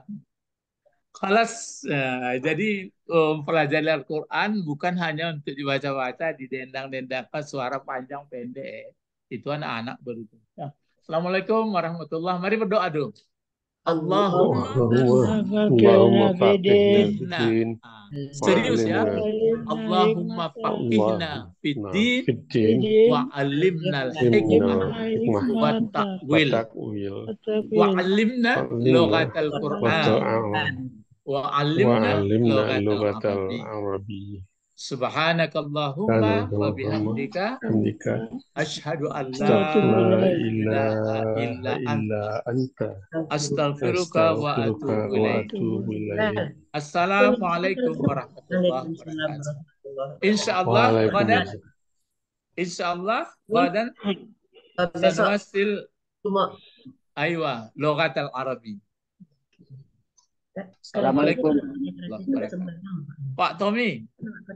Kelas uh, eh, jadi um, eh, pelajari Al-Quran bukan hanya untuk dibaca-baca, di dendang dendangkan suara panjang pendek. Itu anak-anak baru. Nah, Assalamualaikum warahmatullahi Mari berdoa dulu. Allahumma faqihna nah. Serius ya. Allahumma faqihna fiddin wa alimna al-hikmah wa ta'wil wa alimna lughatal Qur'an wa alimna lughatal Arabi Subhanakallahumma wa bihamdika asyhadu an la ilaha illa anta astaghfiruka wa atubu ilaik. Assalamualaikum warahmatullahi wabarakatuh. Insyaallah pada insyaallah pada sanasil aywa al arabi. Assalamualaikum. Pak Tommy.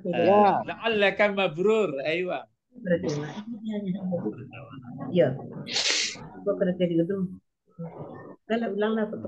Ya. La'allaka mabrur. Aywa. Eh, ya. Kalau ulanglah